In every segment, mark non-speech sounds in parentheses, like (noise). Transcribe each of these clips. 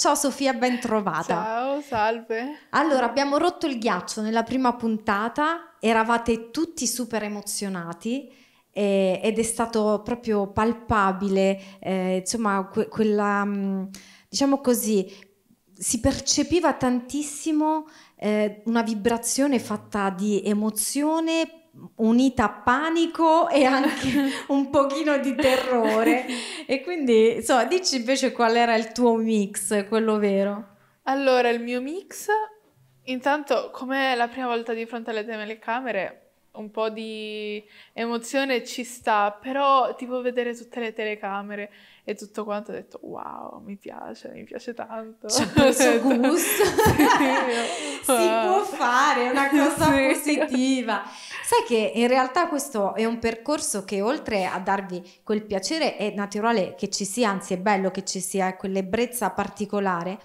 Ciao Sofia, ben trovata. Ciao, salve. Allora, abbiamo rotto il ghiaccio nella prima puntata, eravate tutti super emozionati eh, ed è stato proprio palpabile, eh, insomma, que quella, mm, diciamo così, si percepiva tantissimo eh, una vibrazione fatta di emozione, unita a panico e anche (laughs) un pochino di terrore. e quindi, insomma, dici invece qual era il tuo mix, quello vero? Allora, il mio mix, intanto, come la prima volta di fronte alle telecamere, un po' di emozione ci sta, però tipo vedere tutte le telecamere e tutto quanto ho detto wow, mi piace, mi piace tanto. Ci ha preso gusto. (laughs) si può ah. fare, una cosa sì. positiva. Sai che in realtà questo è un percorso che oltre a darvi quel piacere è naturale che ci sia, anzi è bello che ci sia quell'ebbrezza particolare,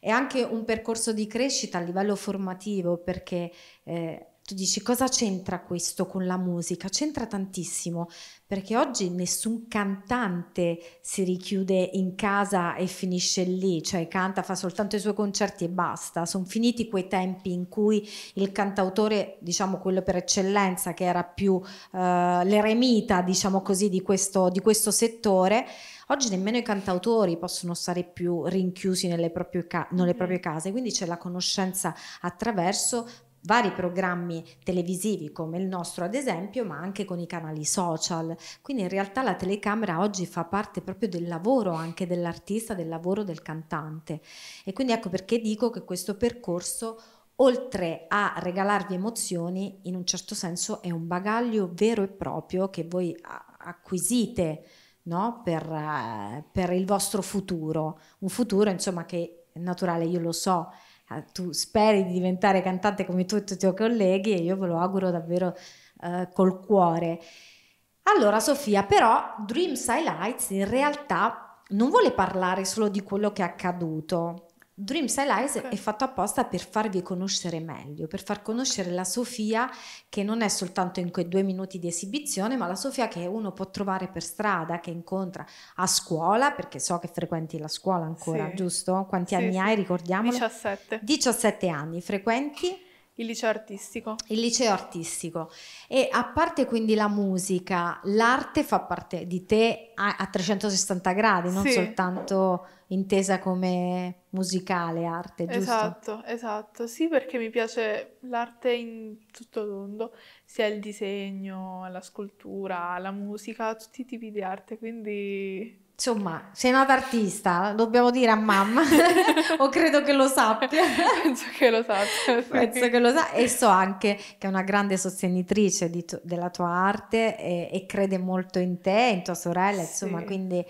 è anche un percorso di crescita a livello formativo perché eh, tu dici cosa c'entra questo con la musica? C'entra tantissimo perché oggi nessun cantante si richiude in casa e finisce lì, cioè canta, fa soltanto i suoi concerti e basta. Sono finiti quei tempi in cui il cantautore, diciamo quello per eccellenza, che era più eh, l'eremita, diciamo così, di questo, di questo settore. Oggi nemmeno i cantautori possono stare più rinchiusi nelle proprie, ca- nelle mm-hmm. proprie case, quindi c'è la conoscenza attraverso vari programmi televisivi come il nostro ad esempio, ma anche con i canali social. Quindi in realtà la telecamera oggi fa parte proprio del lavoro anche dell'artista, del lavoro del cantante. E quindi ecco perché dico che questo percorso oltre a regalarvi emozioni, in un certo senso è un bagaglio vero e proprio che voi acquisite no? per, eh, per il vostro futuro, un futuro insomma che è naturale, io lo so, Ah, tu speri di diventare cantante come tutti i tuoi colleghi e io ve lo auguro davvero eh, col cuore. Allora Sofia, però Dreams Highlights in realtà non vuole parlare solo di quello che è accaduto, Dreams Alize è fatto apposta per farvi conoscere meglio, per far conoscere la Sofia che non è soltanto in quei due minuti di esibizione, ma la Sofia che uno può trovare per strada, che incontra a scuola, perché so che frequenti la scuola ancora, sì. giusto? Quanti sì, anni sì. hai, ricordiamo? 17. 17 anni, frequenti? Il liceo artistico. Il liceo artistico. E a parte quindi la musica, l'arte fa parte di te a, 360 gradi, non soltanto intesa come musicale arte, giusto? Esatto, esatto, sì perché mi piace l'arte in tutto il mondo, sia il disegno, la scultura, la musica, tutti i tipi di arte, quindi insomma, sei nata artista, dobbiamo dire a mamma, (laughs) o credo che lo sappia. (laughs) Penso che lo sappia. Penso che lo sa e so anche che è una grande sostenitrice tu, della tua arte e, e, crede molto in te, in tua sorella, sì. insomma, quindi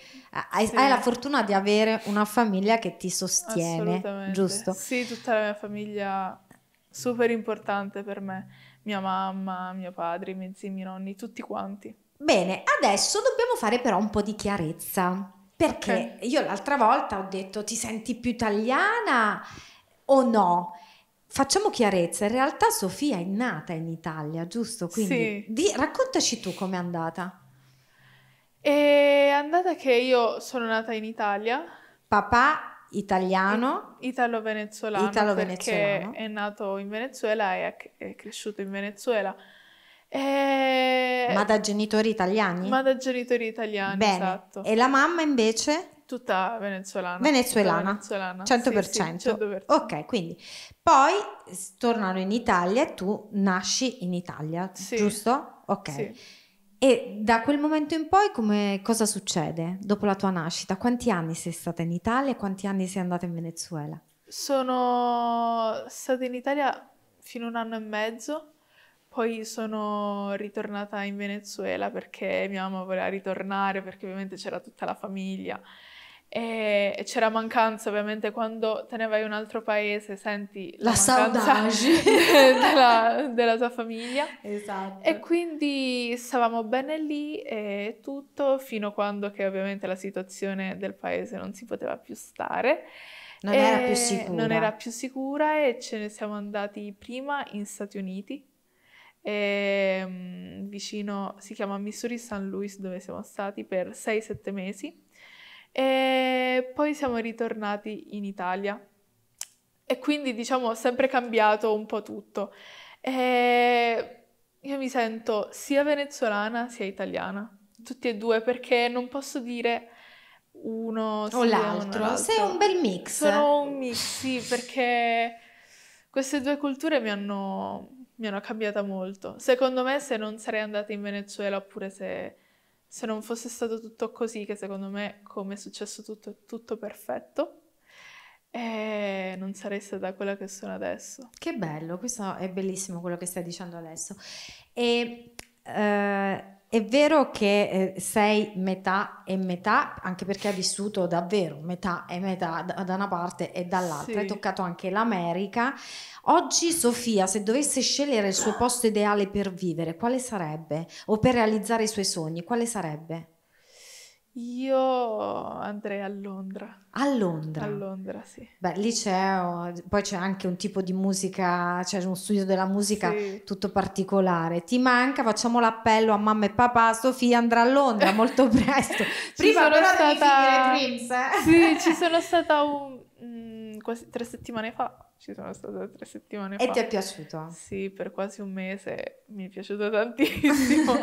hai, sì. hai, la fortuna di avere una famiglia che ti sostiene, giusto? Sì, tutta la mia famiglia super importante per me, mia mamma, mio padre, i miei zii, i miei nonni, tutti quanti. Bene, adesso dobbiamo fare però un po' di chiarezza, perché okay. io l'altra volta ho detto ti senti più italiana o no? Facciamo chiarezza, in realtà Sofia è nata in Italia, giusto? Quindi sì. di, raccontaci tu com'è andata. È andata che io sono nata in Italia. Papà italiano. Italo-venezuelano. Italo-venezuelano. Perché è nato in Venezuela e è cresciuto in Venezuela. E... Eh, Ma da genitori italiani? Ma da genitori italiani, Bene. esatto. E la mamma invece? Tutta venezuelana. Venezuelana. venezuelana. 100%. Sì, sì, 100%. Ok, quindi poi tornano in Italia e tu nasci in Italia, sì. giusto? Ok. E da quel momento in poi come, cosa succede dopo la tua nascita? Quanti anni sei stata in Italia e quanti anni sei andata in Venezuela? Sono stata in Italia fino a un anno e mezzo poi sono ritornata in Venezuela perché mia mamma voleva ritornare, perché ovviamente c'era tutta la famiglia e c'era mancanza ovviamente quando te ne vai in un altro paese senti la, la saudade (laughs) della, della, tua famiglia esatto e quindi stavamo bene lì e tutto fino a quando che ovviamente la situazione del paese non si poteva più stare non era più sicura non era più sicura e ce ne siamo andati prima in Stati Uniti eh, vicino, si chiama Missouri St. Louis dove siamo stati per 6-7 mesi e poi siamo ritornati in Italia e quindi diciamo ho sempre cambiato un po' tutto. E io mi sento sia venezuelana sia italiana, tutti e due perché non posso dire uno o l'altro. Sei un bel mix. Sono eh. un mix, sì, perché queste due culture mi hanno mi hanno cambiata molto. Secondo me se non sarei andata in Venezuela oppure se, se non fosse stato tutto così, che secondo me come è successo tutto è tutto perfetto, eh, non sarei stata quella che sono adesso. Che bello, questo è bellissimo quello che stai dicendo adesso. E... Eh è vero che eh, sei metà e metà, anche perché hai vissuto davvero metà e metà da, da una parte e dall'altra, sì. hai toccato anche l'America. Oggi Sofia, se dovesse scegliere il suo posto ideale per vivere, quale sarebbe? O per realizzare i suoi sogni, quale sarebbe? Io andrei a Londra. A Londra? A Londra, sì. Beh, lì c'è, oh, poi c'è anche un tipo di musica, c'è cioè un studio della musica sì. tutto particolare. Ti manca, facciamo l'appello a mamma e papà, Sofia andrà a Londra molto (laughs) presto. Prima sono però stata... devi finire Dreams, eh? Sì, ci (laughs) sono stata un, mh, mm, quasi tre settimane fa ci sono state tre settimane e fa. E ti è piaciuto? Sì, per quasi un mese mi è piaciuto tantissimo.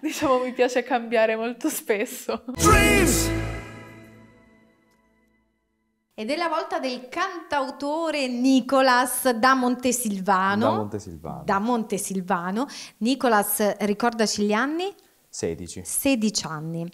(laughs) diciamo, mi piace cambiare molto spesso. Dreams! Ed è la volta del cantautore Nicolas da Montesilvano. Da Montesilvano. Da Montesilvano. Nicolas, ricordaci gli anni? 16. 16 anni.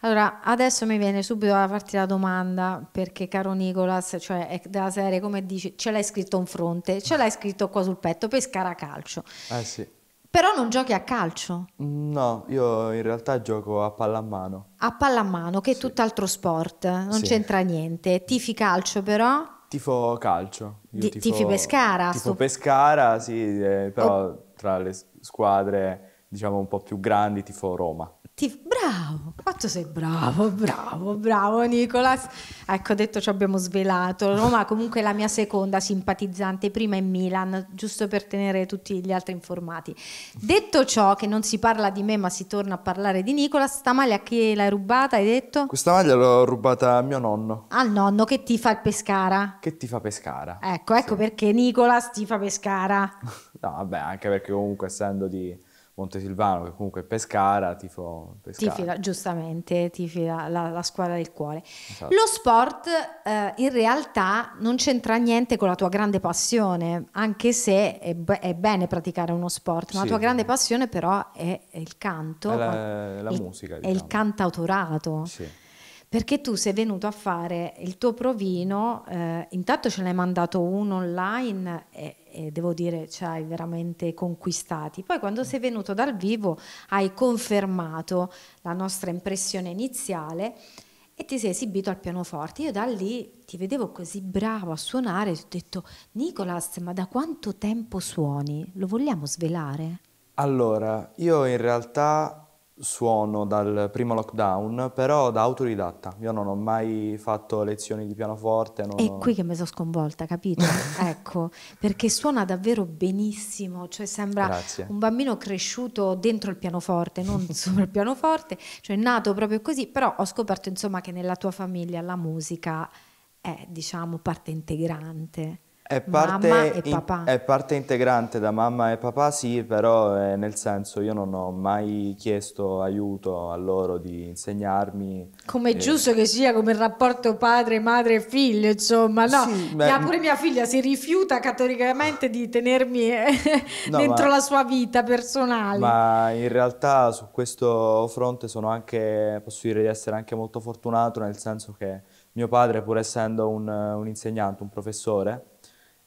Allora, adesso mi viene subito a farti la domanda, perché caro Nicolas, cioè è della serie, come dici, ce l'hai scritto in fronte, ce l'hai scritto qua sul petto, pescara calcio. Eh sì. Però non giochi a calcio? No, io in realtà gioco a pallamano. A pallamano, che è sì. tutt'altro sport, non sì. c'entra niente. Tifi calcio però? Tifo calcio. Io Di, tifo, tifi Pescara? Tifo sto... Pescara, sì, eh, però oh. tra le squadre diciamo un po' più grandi, tifo Roma. Ti... Bravo, quanto ah, sei bravo, bravo, bravo Nicolas. Ecco, detto ci abbiamo svelato. Roma comunque è la mia seconda simpatizzante, prima in Milan, giusto per tenere tutti gli altri informati. Detto ciò, che non si parla di me ma si torna a parlare di Nicolas, sta maglia chi l'hai rubata, hai detto? Questa maglia l'ho rubata a mio nonno. Al nonno che ti fa il Pescara? Che ti fa Pescara. Ecco, ecco sì. perché Nicolas ti fa Pescara. (laughs) no, vabbè, anche perché comunque essendo di Montesilvano, che comunque è Pescara, tifo Pescara. Tifila, giustamente, tifi la, la, squadra del cuore. Esatto. Lo sport eh, in realtà non c'entra niente con la tua grande passione, anche se è, be- è bene praticare uno sport, ma sì, la tua grande passione però è, è, il canto. È la, la il, musica, diciamo. È il diciamo. cantautorato. Sì. Perché tu sei venuto a fare il tuo provino, eh, intanto ce l'hai mandato uno online... E, e devo dire ci hai veramente conquistati. Poi quando sei venuto dal vivo hai confermato la nostra impressione iniziale e ti sei esibito al pianoforte. Io da lì ti vedevo così bravo a suonare, ti ho detto Nicolas, ma da quanto tempo suoni? Lo vogliamo svelare? Allora, io in realtà suono dal primo lockdown, però da autodidatta. Io non ho mai fatto lezioni di pianoforte. Non è qui che mi sono sconvolta, capito? (laughs) ecco, perché suona davvero benissimo, cioè sembra Grazie. un bambino cresciuto dentro il pianoforte, non (laughs) sopra il pianoforte, cioè nato proprio così, però ho scoperto insomma che nella tua famiglia la musica è diciamo parte integrante. È parte, in, è parte, integrante da mamma e papà, sì, però eh, nel senso io non ho mai chiesto aiuto a loro di insegnarmi. Come è eh, giusto che sia come il rapporto padre, madre e figlio, insomma, no? Sì, beh, pure mia figlia si rifiuta categoricamente di tenermi eh, (laughs) no, dentro ma, la sua vita personale. Ma in realtà su questo fronte sono anche, posso dire di essere anche molto fortunato, nel senso che mio padre, pur essendo un, un insegnante, un professore,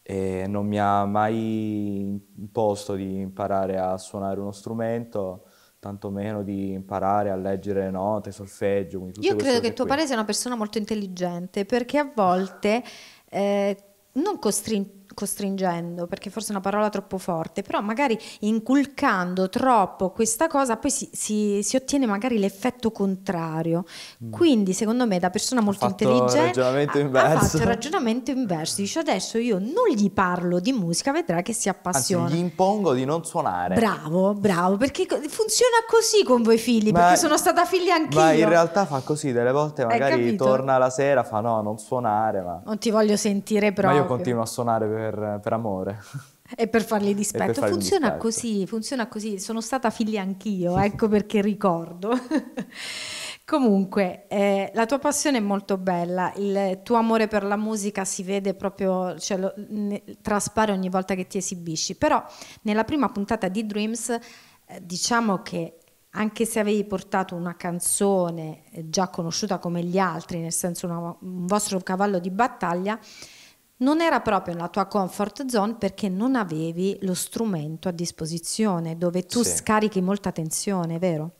e non mi ha mai imposto di imparare a suonare uno strumento, tantomeno di imparare a leggere le note, solfeggio. Io credo che tuo qui. padre sia una persona molto intelligente perché a volte eh, non costringe costringendo, perché forse è una parola troppo forte, però magari inculcando troppo questa cosa poi si, si, si ottiene magari l'effetto contrario. Mm. Quindi secondo me da persona molto ha intelligente ha, ha, fatto il ragionamento inverso, dice adesso io non gli parlo di musica, vedrà che si appassiona. Anzi, gli impongo di non suonare. Bravo, bravo, perché funziona così con voi figli, ma, perché sono stata figlia anch'io. Ma in realtà fa così, delle volte magari torna la sera, fa no, non suonare, ma... Non ti voglio sentire proprio. Ma io continuo a suonare per, per amore. E per fargli (laughs) dispetto. Per funziona dispetto. così, funziona così. Sono stata figlia anch'io, ecco perché ricordo. (laughs) Comunque, eh, la tua passione è molto bella, il tuo amore per la musica si vede proprio, cioè, lo, ne, traspare ogni volta che ti esibisci, però nella prima puntata di Dreams eh, diciamo che anche se avevi portato una canzone eh, già conosciuta come gli altri, nel senso una, un vostro cavallo di battaglia, non era proprio nella tua comfort zone perché non avevi lo strumento a disposizione dove tu sì. scarichi molta tensione, vero?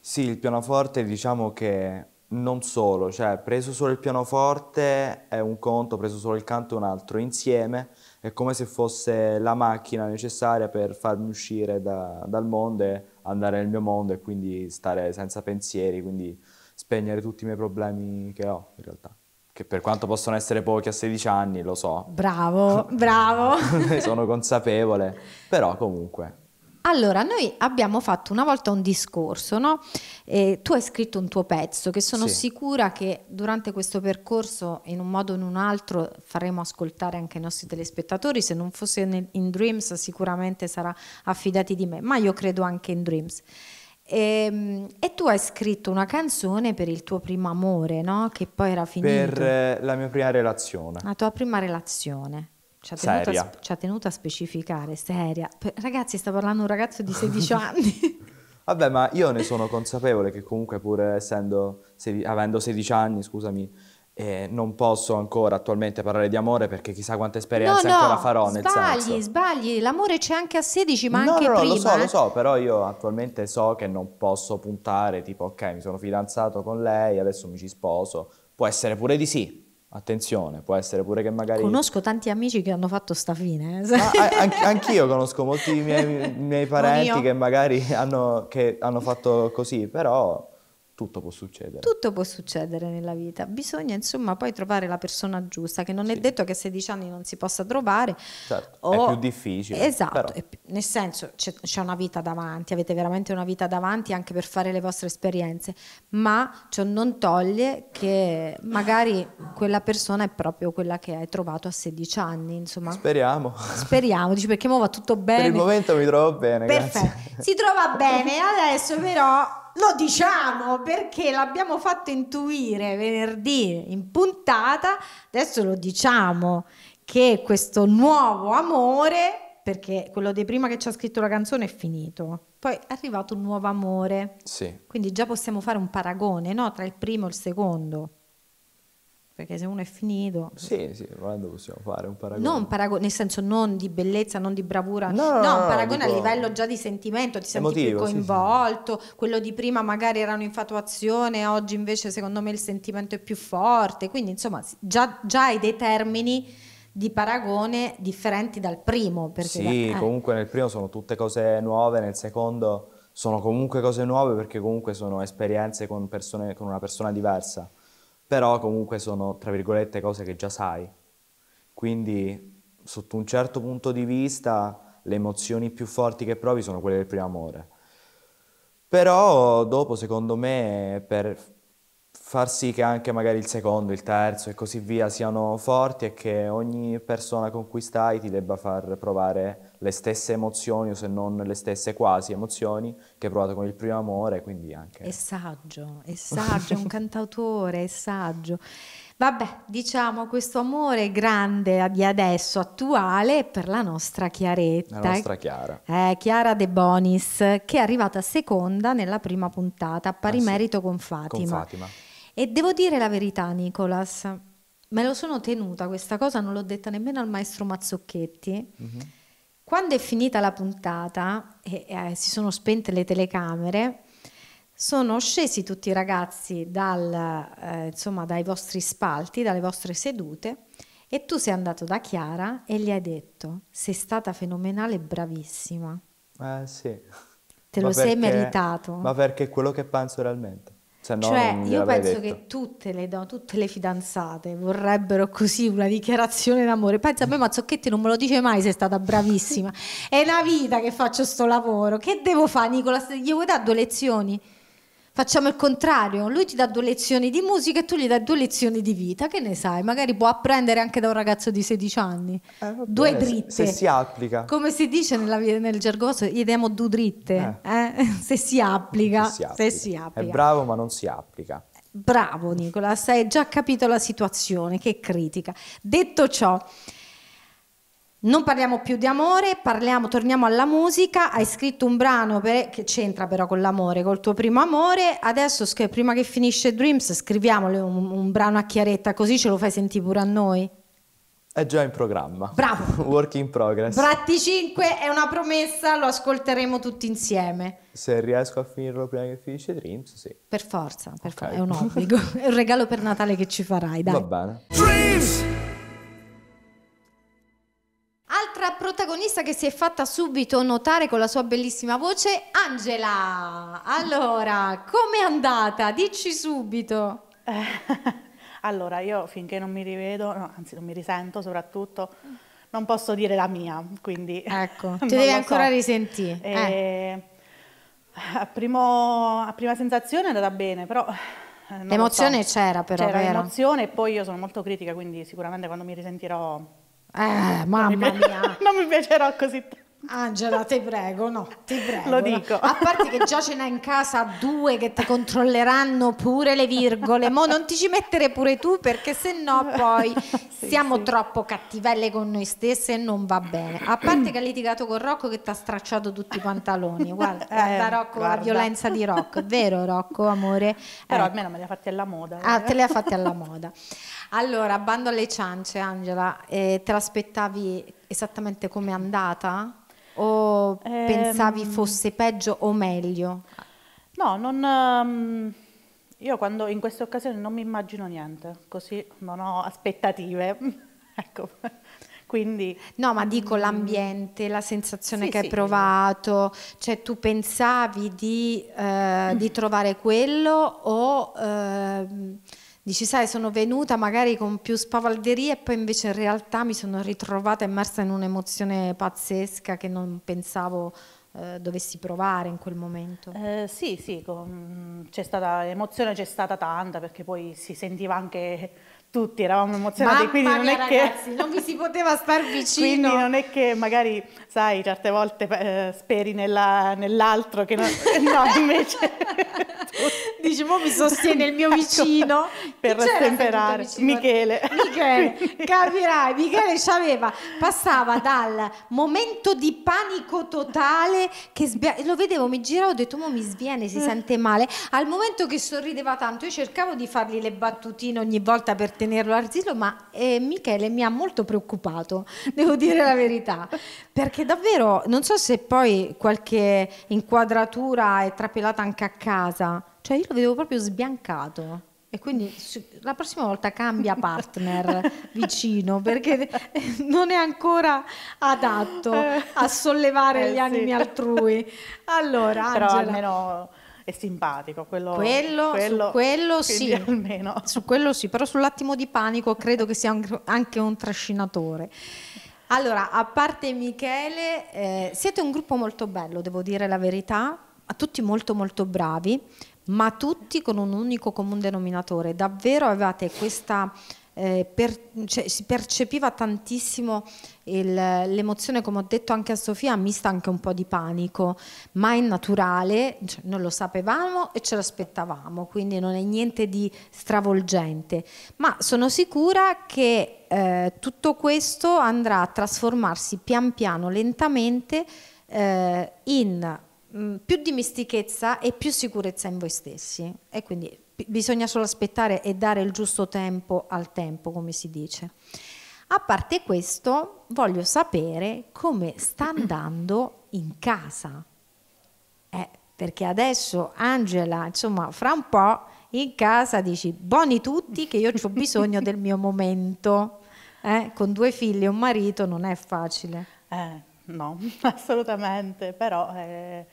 Sì, il pianoforte diciamo che non solo, cioè preso solo il pianoforte è un conto, preso solo il canto è un altro, insieme è come se fosse la macchina necessaria per farmi uscire da, dal mondo e andare nel mio mondo e quindi stare senza pensieri, quindi spegnere tutti i miei problemi che ho in realtà che per quanto possono essere pochi a 16 anni, lo so. Bravo, (laughs) bravo. (laughs) sono consapevole, però comunque. Allora, noi abbiamo fatto una volta un discorso, no? Eh, tu hai scritto un tuo pezzo che sono sì. sicura che durante questo percorso, in un modo o in un altro, faremo ascoltare anche i nostri telespettatori. Se non fosse in Dreams, sicuramente sarà affidati di me, ma io credo anche in Dreams. E, ehm, e, tu hai scritto una canzone per il tuo primo amore, no? Che poi era finito. Per eh, la mia prima relazione. La tua prima relazione. Ci ha, tenuto a, ci ha tenuto a specificare, seria. ragazzi, sta parlando un ragazzo di 16 (laughs) anni. Vabbè, ma io ne sono consapevole che comunque pur essendo, se, avendo 16 anni, scusami, eh, non posso ancora attualmente parlare di amore perché chissà quante esperienze no, no, ancora farò sbagli, nel senso. Sbagli, sbagli, l'amore c'è anche a 16 ma no, anche no, no, prima. lo so, lo eh. so, però io attualmente so che non posso puntare tipo ok, mi sono fidanzato con lei, adesso mi ci sposo. Può essere pure di sì. Attenzione, può essere pure che magari... Conosco tanti amici che hanno fatto sta fine. Ah, anch'io conosco molti miei, miei (laughs) parenti che magari hanno, che hanno fatto così, però tutto può succedere. Tutto può succedere nella vita, bisogna insomma poi trovare la persona giusta, che non sì. è detto che a 16 anni non si possa trovare. Certo, o... è più difficile. Esatto, più... nel senso c'è una vita davanti, avete veramente una vita davanti anche per fare le vostre esperienze, ma ciò non toglie che magari quella persona è proprio quella che hai trovato a 16 anni, insomma. Speriamo. Speriamo, dici perché ora va tutto bene. Per il momento mi trovo bene, Perfetto. Grazie. Si trova bene adesso però lo diciamo perché l'abbiamo fatto intuire venerdì in puntata, adesso lo diciamo che questo nuovo amore, perché quello di prima che ci ha scritto la canzone è finito, poi è arrivato un nuovo amore. Sì. Quindi già possiamo fare un paragone no? tra il primo e il secondo perché se uno è finito... Sì, sì, volendo possiamo fare un paragone. Non parago- nel senso non di bellezza, non di bravura, no, no, no, no un paragone dico... a livello già di sentimento, ti senti Emotivo, più coinvolto, sì, sì. quello di prima magari era un'infatuazione, oggi invece secondo me il sentimento è più forte, quindi insomma già, già hai dei termini di paragone differenti dal primo. Sì, da... eh. comunque nel primo sono tutte cose nuove, nel secondo sono comunque cose nuove perché comunque sono esperienze con, persone, con una persona diversa però comunque sono, tra virgolette, cose che già sai. Quindi, sotto un certo punto di vista, le emozioni più forti che provi sono quelle del primo amore. Però dopo, secondo me, per far sì che anche magari il secondo, il terzo e così via siano forti e che ogni persona con cui stai ti debba far provare le stesse emozioni o se non le stesse quasi emozioni che hai provato con il primo amore, quindi anche... È saggio, è saggio, è un (laughs) cantautore, è saggio. Vabbè, diciamo questo amore grande di adesso, attuale, per la nostra Chiaretta. La nostra Chiara. Eh, Chiara De Bonis, che è arrivata seconda nella prima puntata, a pari ah, merito con Fatima. Con Fatima. E devo dire la verità, Nicolas, me lo sono tenuta questa cosa, non l'ho detta nemmeno al maestro Mazzocchetti. Mm-hmm quando è finita la puntata e eh, si sono spente le telecamere, sono scesi tutti i ragazzi dal, eh, insomma, dai vostri spalti, dalle vostre sedute e tu sei andato da Chiara e gli hai detto sei stata fenomenale e bravissima. Eh sì. Te ma lo perché, sei meritato. Ma perché è quello che penso realmente. No cioè, io penso detto. che tutte le, no, tutte le fidanzate vorrebbero così una dichiarazione d'amore. Pensa a me, Mazzocchetti non me lo dice mai, sei stata bravissima. È una vita che faccio sto lavoro. Che devo fare, Nicola? Gli vuoi dare due lezioni? Facciamo il contrario, lui ti dà due lezioni di musica e tu gli dai due lezioni di vita, che ne sai? Magari può apprendere anche da un ragazzo di 16 anni. Eh, vabbè, due dritte. Se, se si applica. Come si dice nella, nel gergo, gli diamo due dritte, eh. Eh? (laughs) Se, si applica, se, si applica. se si applica. È bravo ma non si applica. Bravo Nicola, hai già capito la situazione, che critica. Detto ciò, non parliamo più di amore, parliamo, torniamo alla musica. Hai scritto un brano per, che c'entra però con l'amore, col tuo primo amore. Adesso, prima che finisce Dreams, scriviamole un, un brano a chiaretta, così ce lo fai sentire pure a noi. È già in programma. Bravo. (laughs) Work in progress. Bratti 5 è una promessa, lo ascolteremo tutti insieme. Se riesco a finirlo prima che finisce Dreams, sì. Per forza, per okay. forza, è un obbligo. (laughs) è un regalo per Natale che ci farai, dai. Va bene. Dreams! protagonista che si è fatta subito notare con la sua bellissima voce, Angela. Allora, com'è andata? Dici subito. Eh, (laughs) allora, io finché non mi rivedo, no, anzi non mi risento soprattutto, non posso dire la mia, quindi... Ecco, ti (laughs) devi ancora so. risentire. Eh. E... Eh, a, primo, a, prima sensazione è andata bene, però... Eh, l'emozione so. c'era però, C'era l'emozione e poi io sono molto critica, quindi sicuramente quando mi risentirò eh, mamma mia. non mi (laughs) piacerò così tanto. Angela, ti prego, no, ti prego. Lo dico. A parte che già ce n'è in casa due che ti controlleranno pure le virgole. Mo non ti ci mettere pure tu perché se no poi (laughs) sì, siamo sì. troppo cattivelle con noi stesse e non va bene. A parte che hai litigato con Rocco che ti ha stracciato tutti i pantaloni. Guarda, eh, guarda Rocco, guarda. la violenza di Rocco. vero Rocco, amore? Però eh. almeno me li ha fatti alla moda. Ah, te li ha fatti alla moda. (laughs) Allora, bando alle ciance, Angela, eh, te l'aspettavi esattamente come è andata? O ehm... pensavi fosse peggio o meglio? No, non... Um... Io quando in queste occasioni non mi immagino niente, così non ho aspettative. (laughs) ecco. Quindi, no, ma dico mm. l'ambiente, la sensazione sì, che hai sì, provato, cioè tu pensavi di, eh, mm. di trovare quello o eh, Dici, sai, sono venuta magari con più spavalderia e poi invece in realtà mi sono ritrovata immersa in un'emozione pazzesca che non pensavo eh, dovessi provare in quel momento. Eh, sì, sì, c'è stata, emozione c'è stata tanta perché poi si sentiva anche tutti eravamo emozionati, Mamma quindi non mia, è ragazzi, che... non vi si poteva star (laughs) vicino. quindi non è che magari, sai, certe volte eh, speri nella, nell'altro che non... (laughs) no, invece... (laughs) Dici, mo mi sostiene il mio ecco, vicino. per stemperare. Michele. Michele, capirai, Michele ci aveva, passava dal momento di panico totale che sbia... lo vedevo, mi giravo, ho detto, mo mi sviene, si eh. sente male, al momento che sorrideva tanto, io cercavo di fargli le battutine ogni volta per tenerlo all'asilo, ma eh, Michele mi ha molto preoccupato, (laughs) devo dire la verità, perché davvero non so se poi qualche inquadratura è trapelata anche a casa, cioè io lo vedevo proprio sbiancato. E quindi la prossima volta cambia (laughs) partner vicino perché eh, non è ancora adatto eh. a sollevare eh, gli animi altrui. Allora, Però Angela. almeno è simpatico. Quello, quello, quello, quello sì, almeno. su quello sì, però sull'attimo di panico credo che sia anche un trascinatore. Allora, a parte Michele, eh, siete un gruppo molto bello, devo dire la verità, tutti molto molto bravi, ma tutti con un unico comune denominatore. Davvero avevate questa eh, per, cioè, si percepiva tantissimo l'emozione, come ho detto anche a Sofia, mista anche un po' di panico, ma è naturale, cioè, non lo sapevamo e ce l'aspettavamo, quindi non è niente di stravolgente, ma sono sicura che eh, tutto questo andrà a trasformarsi pian piano, lentamente, eh, in mh, mm, più dimestichezza e più sicurezza in voi stessi e quindi bisogna solo aspettare e dare il giusto tempo al tempo, come si dice. A parte questo, voglio sapere come sta (clears throat) andando in casa. Eh, perché adesso Angela, insomma, fra un po' in casa dici buoni tutti che io ho bisogno del mio momento. Eh, con due figli e un marito non è facile. Eh, no, (laughs) assolutamente, però eh,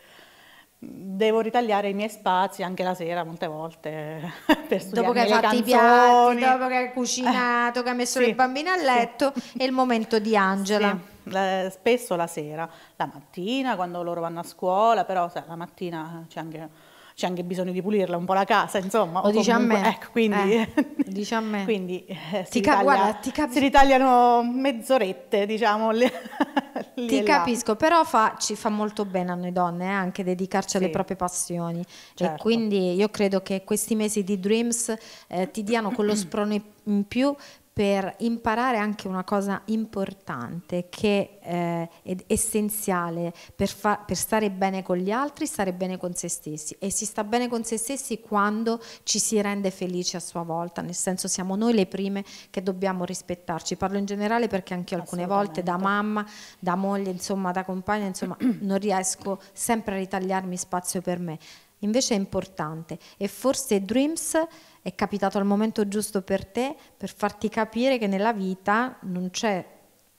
devo ritagliare i miei spazi anche la sera molte volte (laughs) per studiare dopo che hai fatto i piatti dopo che hai cucinato che hai messo sì, le bambine a letto sì. è il momento di Angela sì, spesso la sera la mattina quando loro vanno a scuola però sai, la mattina c'è anche c'è anche bisogno di pulirla un po' la casa, insomma. Lo dici comunque, a me. Ecco, quindi, eh, (laughs) dici a me. quindi eh, si, ritaglia, guarda, cap- si, ritagliano mezz'orette, diciamo. Le, (laughs) ti capisco, là. però fa, ci fa molto bene a noi donne eh, anche dedicarci sì. alle proprie passioni. Certo. E quindi io credo che questi mesi di Dreams eh, ti diano quello (clears throat) sprone in più per imparare anche una cosa importante che eh, è essenziale per, per, stare bene con gli altri, stare bene con se stessi e si sta bene con se stessi quando ci si rende felici a sua volta, nel senso siamo noi le prime che dobbiamo rispettarci, parlo in generale perché anche alcune volte da mamma, da moglie, insomma da compagna, insomma (clears throat) non riesco sempre a ritagliarmi spazio per me, invece è importante e forse Dreams è capitato al momento giusto per te per farti capire che nella vita non c'è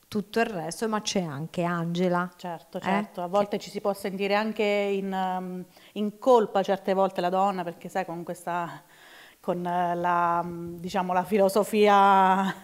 tutto il resto, ma c'è anche Angela. Certo, eh? certo, eh? a volte che... ci si può sentire anche in, um, in, colpa certe volte la donna, perché sai con questa, con eh, la, mm, diciamo, la filosofia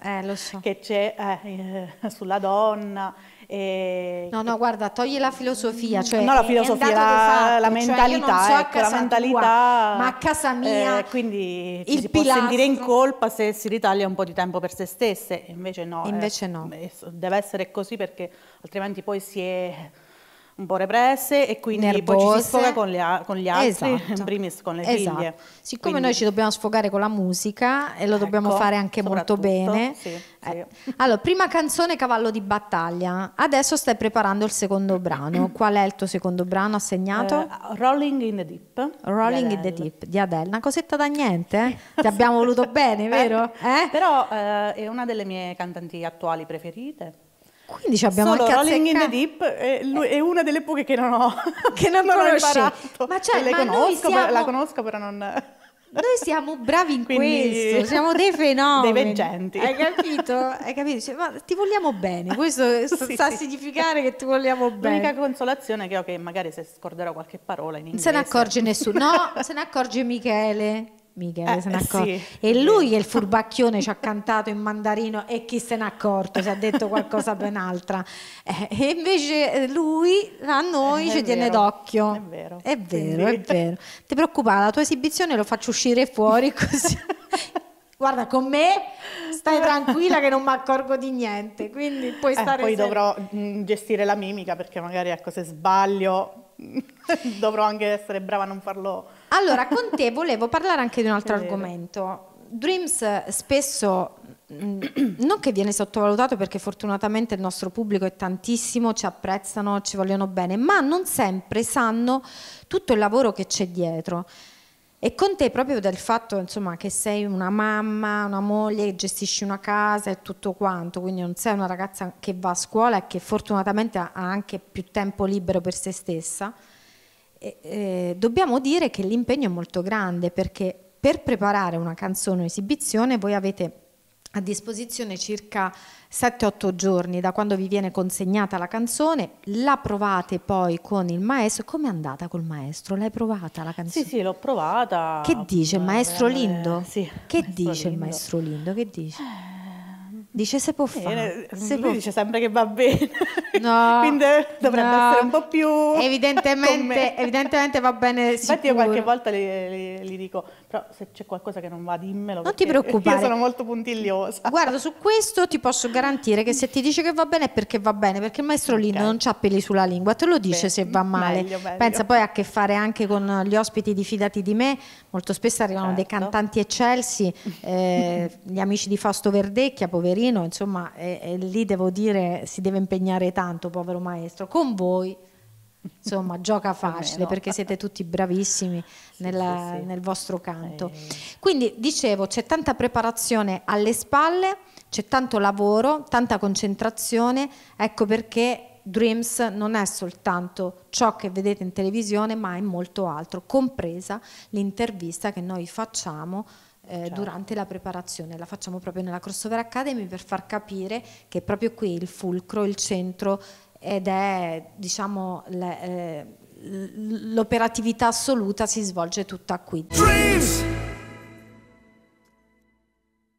eh, so. (laughs) che c'è eh, eh sulla donna e... No, no, guarda, togli la filosofia, cioè no, la filosofia, la, la, cioè mentalità, cioè, so ecco, la mentalità, tua, ma a casa eh, mia, eh, quindi il si pilastro. può sentire in colpa se si ritaglia un po' di tempo per se stesse, invece no, invece eh, no. Eh, deve essere così perché altrimenti poi si è un po' represse e quindi Nervose. poi ci si sfoga con, le, con gli altri, (laughs) esatto. in primis con le esatto. Siccome quindi... noi ci dobbiamo sfogare con la musica e lo ecco, dobbiamo fare anche molto bene. Sì, eh. Allora, prima canzone Cavallo di battaglia. Adesso stai preparando il secondo brano. (clears throat) Qual è il tuo secondo brano assegnato? Uh, Rolling in the Deep. Rolling in the Deep di Adele. Una cosetta da niente, eh? (laughs) Ti abbiamo voluto bene, vero? Eh? eh? Però uh, è una delle mie cantanti attuali preferite. Quindi abbiamo Solo anche Rolling azzecca... in the Deep è, eh. lui, è, una delle poche che non ho, (laughs) che non, (laughs) non ho imparato. Ma, cioè, ma conosco, siamo... la conosco però non... (laughs) Noi siamo bravi in Quindi... questo, siamo dei fenomeni. Dei veggenti. Hai capito? Hai capito? Cioè, ma ti vogliamo bene, questo sì, sta a sì. significare che ti vogliamo bene. L'unica consolazione che ho è che magari se scorderò qualche parola in inglese... Non se ne accorge nessuno, no, se ne accorge Michele Michele, eh, se ne accorto. Sì. E lui è il (laughs) furbacchione ci ha cantato in mandarino e chi se n'è accorto, si è detto qualcosa ben altra. Eh, e invece eh, lui a eh, noi eh, ci tiene d'occhio. È vero. È vero, è vero. Ti preoccupare, la tua esibizione lo faccio uscire fuori così. (laughs) Guarda, con me stai tranquilla che non mi accorgo di niente, quindi puoi eh, stare... poi sempre... dovrò mh, mm, gestire la mimica perché magari ecco se sbaglio (laughs) dovrò anche essere brava a non farlo. Allora, con te volevo parlare anche di un altro (laughs) argomento. Dreams eh, spesso, mm, non che viene sottovalutato perché fortunatamente il nostro pubblico è tantissimo, ci apprezzano, ci vogliono bene, ma non sempre sanno tutto il lavoro che c'è dietro. E con te proprio dal fatto insomma, che sei una mamma, una moglie, che gestisci una casa e tutto quanto, quindi non sei una ragazza che va a scuola e che fortunatamente ha anche più tempo libero per se stessa, e, eh, dobbiamo dire che l'impegno è molto grande perché per preparare una canzone o esibizione voi avete a disposizione circa 7-8 giorni da quando vi viene consegnata la canzone, la provate poi con il maestro. Com'è andata col maestro? L'hai provata la canzone? Sì, sì, l'ho provata. Che dice il maestro Lindo? sì, che dice Lindo. il maestro Lindo? Che dice? Eh Dice se può eh, fare. Eh, se può. dice sempre che va bene. (laughs) No, (laughs) Quindi eh, dovrebbe no. essere un po' più. (laughs) Evidentemente, evidentemente va bene. Sicuro. Infatti, io qualche volta gli dico: però se c'è qualcosa che non va, dimmelo. Non ti preoccupare. Io sono molto puntigliosa. Guarda, su questo ti posso garantire che se ti dice che va bene è perché va bene, perché il maestro okay. lì non ha peli sulla lingua, te lo dice Beh, se va male. Meglio, meglio. Pensa poi a che fare anche con gli ospiti di Fidati di me. Molto spesso arrivano certo. dei cantanti eccelsi, eh, gli amici di Fausto Verdecchia, poverino bambino, insomma, e, e lì devo dire si deve impegnare tanto, povero maestro. Con voi insomma (laughs) gioca facile perché siete tutti bravissimi sì, nella, sì, sì. nel vostro canto eh. quindi dicevo c'è tanta preparazione alle spalle c'è tanto lavoro tanta concentrazione ecco perché Dreams non è soltanto ciò che vedete in televisione ma è molto altro compresa l'intervista che noi facciamo eh, certo. durante la preparazione. La facciamo proprio nella Crossover Academy per far capire che è proprio qui il fulcro, il centro ed è diciamo eh, l'operatività assoluta si svolge tutta qui. Dreams!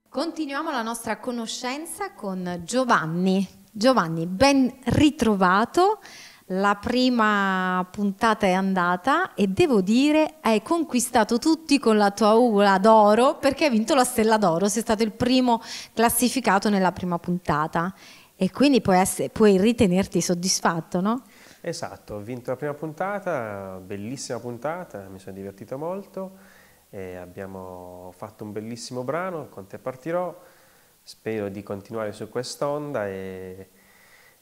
Continuiamo la nostra conoscenza con Giovanni. Giovanni, ben ritrovato. La prima puntata è andata e devo dire hai conquistato tutti con la tua uola d'oro perché hai vinto la stella d'oro, sei stato il primo classificato nella prima puntata e quindi puoi, essere, puoi ritenerti soddisfatto, no? Esatto, ho vinto la prima puntata, bellissima puntata, mi sono divertito molto, abbiamo fatto un bellissimo brano, con te partirò, spero di continuare su quest'onda e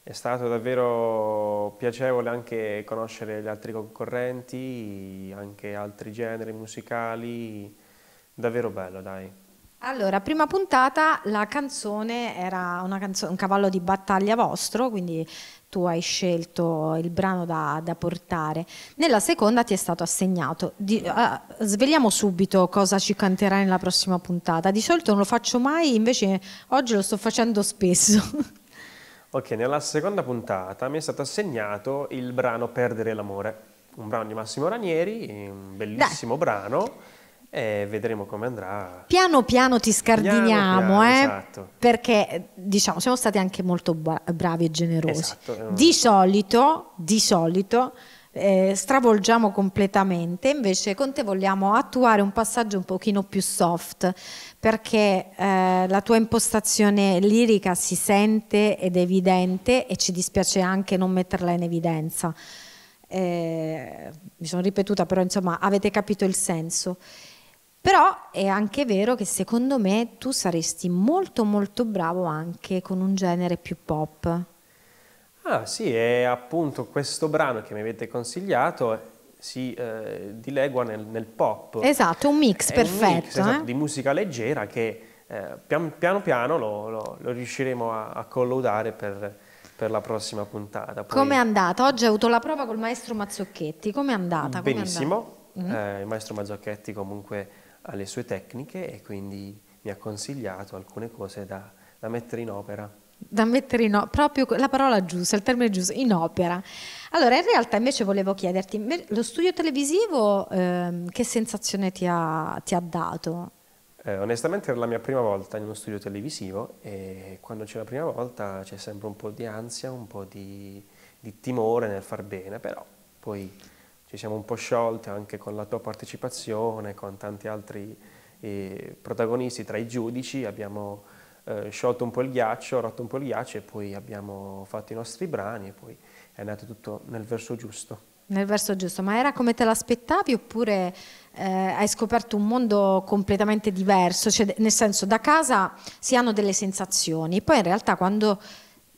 è stato davvero piacevole anche conoscere gli altri concorrenti, anche altri generi musicali, davvero bello dai. Allora, prima puntata la canzone era canzo un cavallo di battaglia vostro, quindi tu hai scelto il brano da, da portare. Nella seconda ti è stato assegnato. Di, uh, ah, svegliamo subito cosa ci canterai nella prossima puntata. Di solito non lo faccio mai, invece oggi lo sto facendo spesso. (laughs) Ok, nella seconda puntata mi è stato assegnato il brano Perdere l'amore, un brano di Massimo Ranieri, un bellissimo Dai. brano e vedremo come andrà. Piano piano ti scardiniamo, piano, piano, eh, esatto. perché diciamo siamo stati anche molto bravi e generosi. Esatto. Eh. Di solito, di solito eh, stravolgiamo completamente, invece con te vogliamo attuare un passaggio un pochino più soft, perché eh, la tua impostazione lirica si sente ed è evidente e ci dispiace anche non metterla in evidenza. Eh, mi sono ripetuta, però insomma avete capito il senso. Però è anche vero che secondo me tu saresti molto molto bravo anche con un genere più pop. Ah sì, e appunto questo brano che mi avete consigliato si eh, dilegua nel, nel, pop. Esatto, un mix è perfetto. Un mix, esatto, eh? esatto, di musica leggera che eh, pian, piano piano lo, lo, lo riusciremo a, a collaudare per, per la prossima puntata. Poi... Come è andata? Oggi hai avuto la prova col maestro Mazzocchetti, come è andata? Benissimo, mm. eh, il maestro Mazzocchetti comunque ha le sue tecniche e quindi mi ha consigliato alcune cose da, da mettere in opera da mettere in opera, proprio la parola giusta, il termine giusto, in opera. Allora, in realtà invece volevo chiederti, lo studio televisivo eh, che sensazione ti ha, ti ha dato? Eh, onestamente era la mia prima volta in uno studio televisivo e quando c'è la prima volta c'è sempre un po' di ansia, un po' di, di timore nel far bene, però poi ci siamo un po' sciolti anche con la tua partecipazione, con tanti altri eh, protagonisti tra i giudici, abbiamo eh, sciolto un po' il ghiaccio, rotto un po' il ghiaccio e poi abbiamo fatto i nostri brani e poi è andato tutto nel verso giusto. Nel verso giusto, ma era come te l'aspettavi oppure eh, hai scoperto un mondo completamente diverso? Cioè, nel senso, da casa si hanno delle sensazioni, poi in realtà quando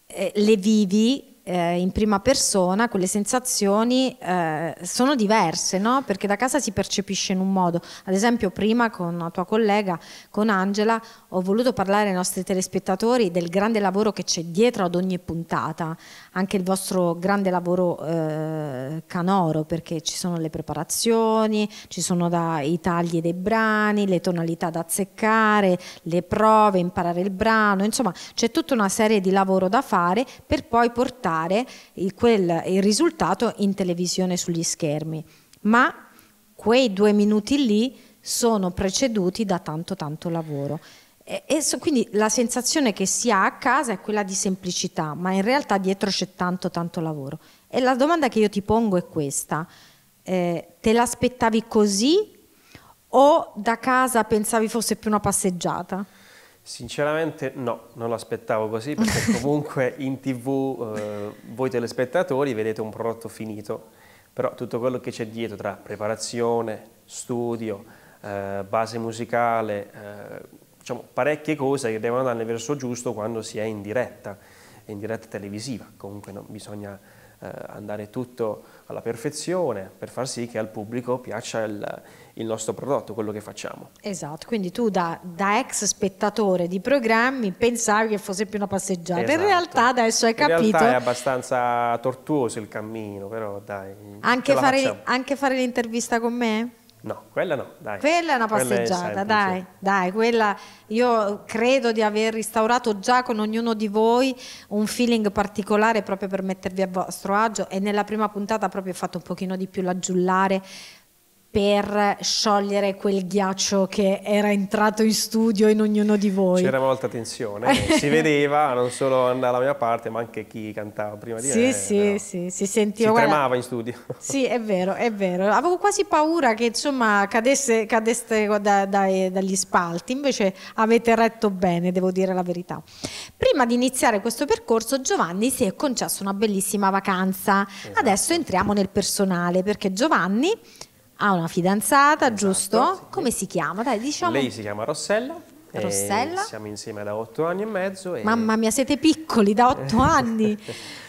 eh, le vivi eh, in prima persona quelle sensazioni eh, sono diverse, no? perché da casa si percepisce in un modo. Ad esempio prima con la tua collega, con Angela, ho voluto parlare ai nostri telespettatori del grande lavoro che c'è dietro ad ogni puntata, anche il vostro grande lavoro eh, canoro, perché ci sono le preparazioni, ci sono da, i tagli dei brani, le tonalità da azzeccare, le prove, imparare il brano, insomma c'è tutta una serie di lavoro da fare per poi portare portare il, quel, il risultato in televisione sugli schermi, ma quei due minuti lì sono preceduti da tanto tanto lavoro. E, e so, quindi la sensazione che si ha a casa è quella di semplicità, ma in realtà dietro c'è tanto tanto lavoro. E la domanda che io ti pongo è questa, eh, te l'aspettavi così o da casa pensavi fosse più una passeggiata? Sinceramente no, non l'aspettavo così perché (laughs) comunque in tv eh, voi telespettatori vedete un prodotto finito, però tutto quello che c'è dietro tra preparazione, studio, eh, base musicale, eh, diciamo parecchie cose che devono andare nel verso giusto quando si è in diretta, in diretta televisiva, comunque no, bisogna eh, andare tutto alla perfezione per far sì che al pubblico piaccia il, il nostro prodotto, quello che facciamo. Esatto, quindi tu da, da ex spettatore di programmi pensavi che fosse più una passeggiata, esatto. in realtà adesso hai capito. In realtà è abbastanza tortuoso il cammino, però dai. Anche, fare, anche fare l'intervista con me? No, quella no, dai. Quella è una passeggiata, è dai, dai, quella io credo di aver instaurato già con ognuno di voi un feeling particolare proprio per mettervi a vostro agio e nella prima puntata proprio ho fatto un pochino di più l'aggiullare per sciogliere quel ghiaccio che era entrato in studio in ognuno di voi. C'era molta tensione, si (laughs) vedeva non solo dalla mia parte ma anche chi cantava prima di sì, me. Sì, no. sì, si sentiva. Si guarda, tremava in studio. Sì, è vero, è vero. Avevo quasi paura che insomma cadesse, cadeste da, dai, dagli spalti, invece avete retto bene, devo dire la verità. Prima di iniziare questo percorso Giovanni si è concesso una bellissima vacanza. Esatto. Adesso entriamo nel personale perché Giovanni ha una fidanzata, esatto, giusto? Sì. Come si chiama? Dai, diciamo. Lei si chiama Rossella. Rossella. siamo insieme da otto anni e mezzo. E... Mamma mia, siete piccoli, da otto (laughs) anni.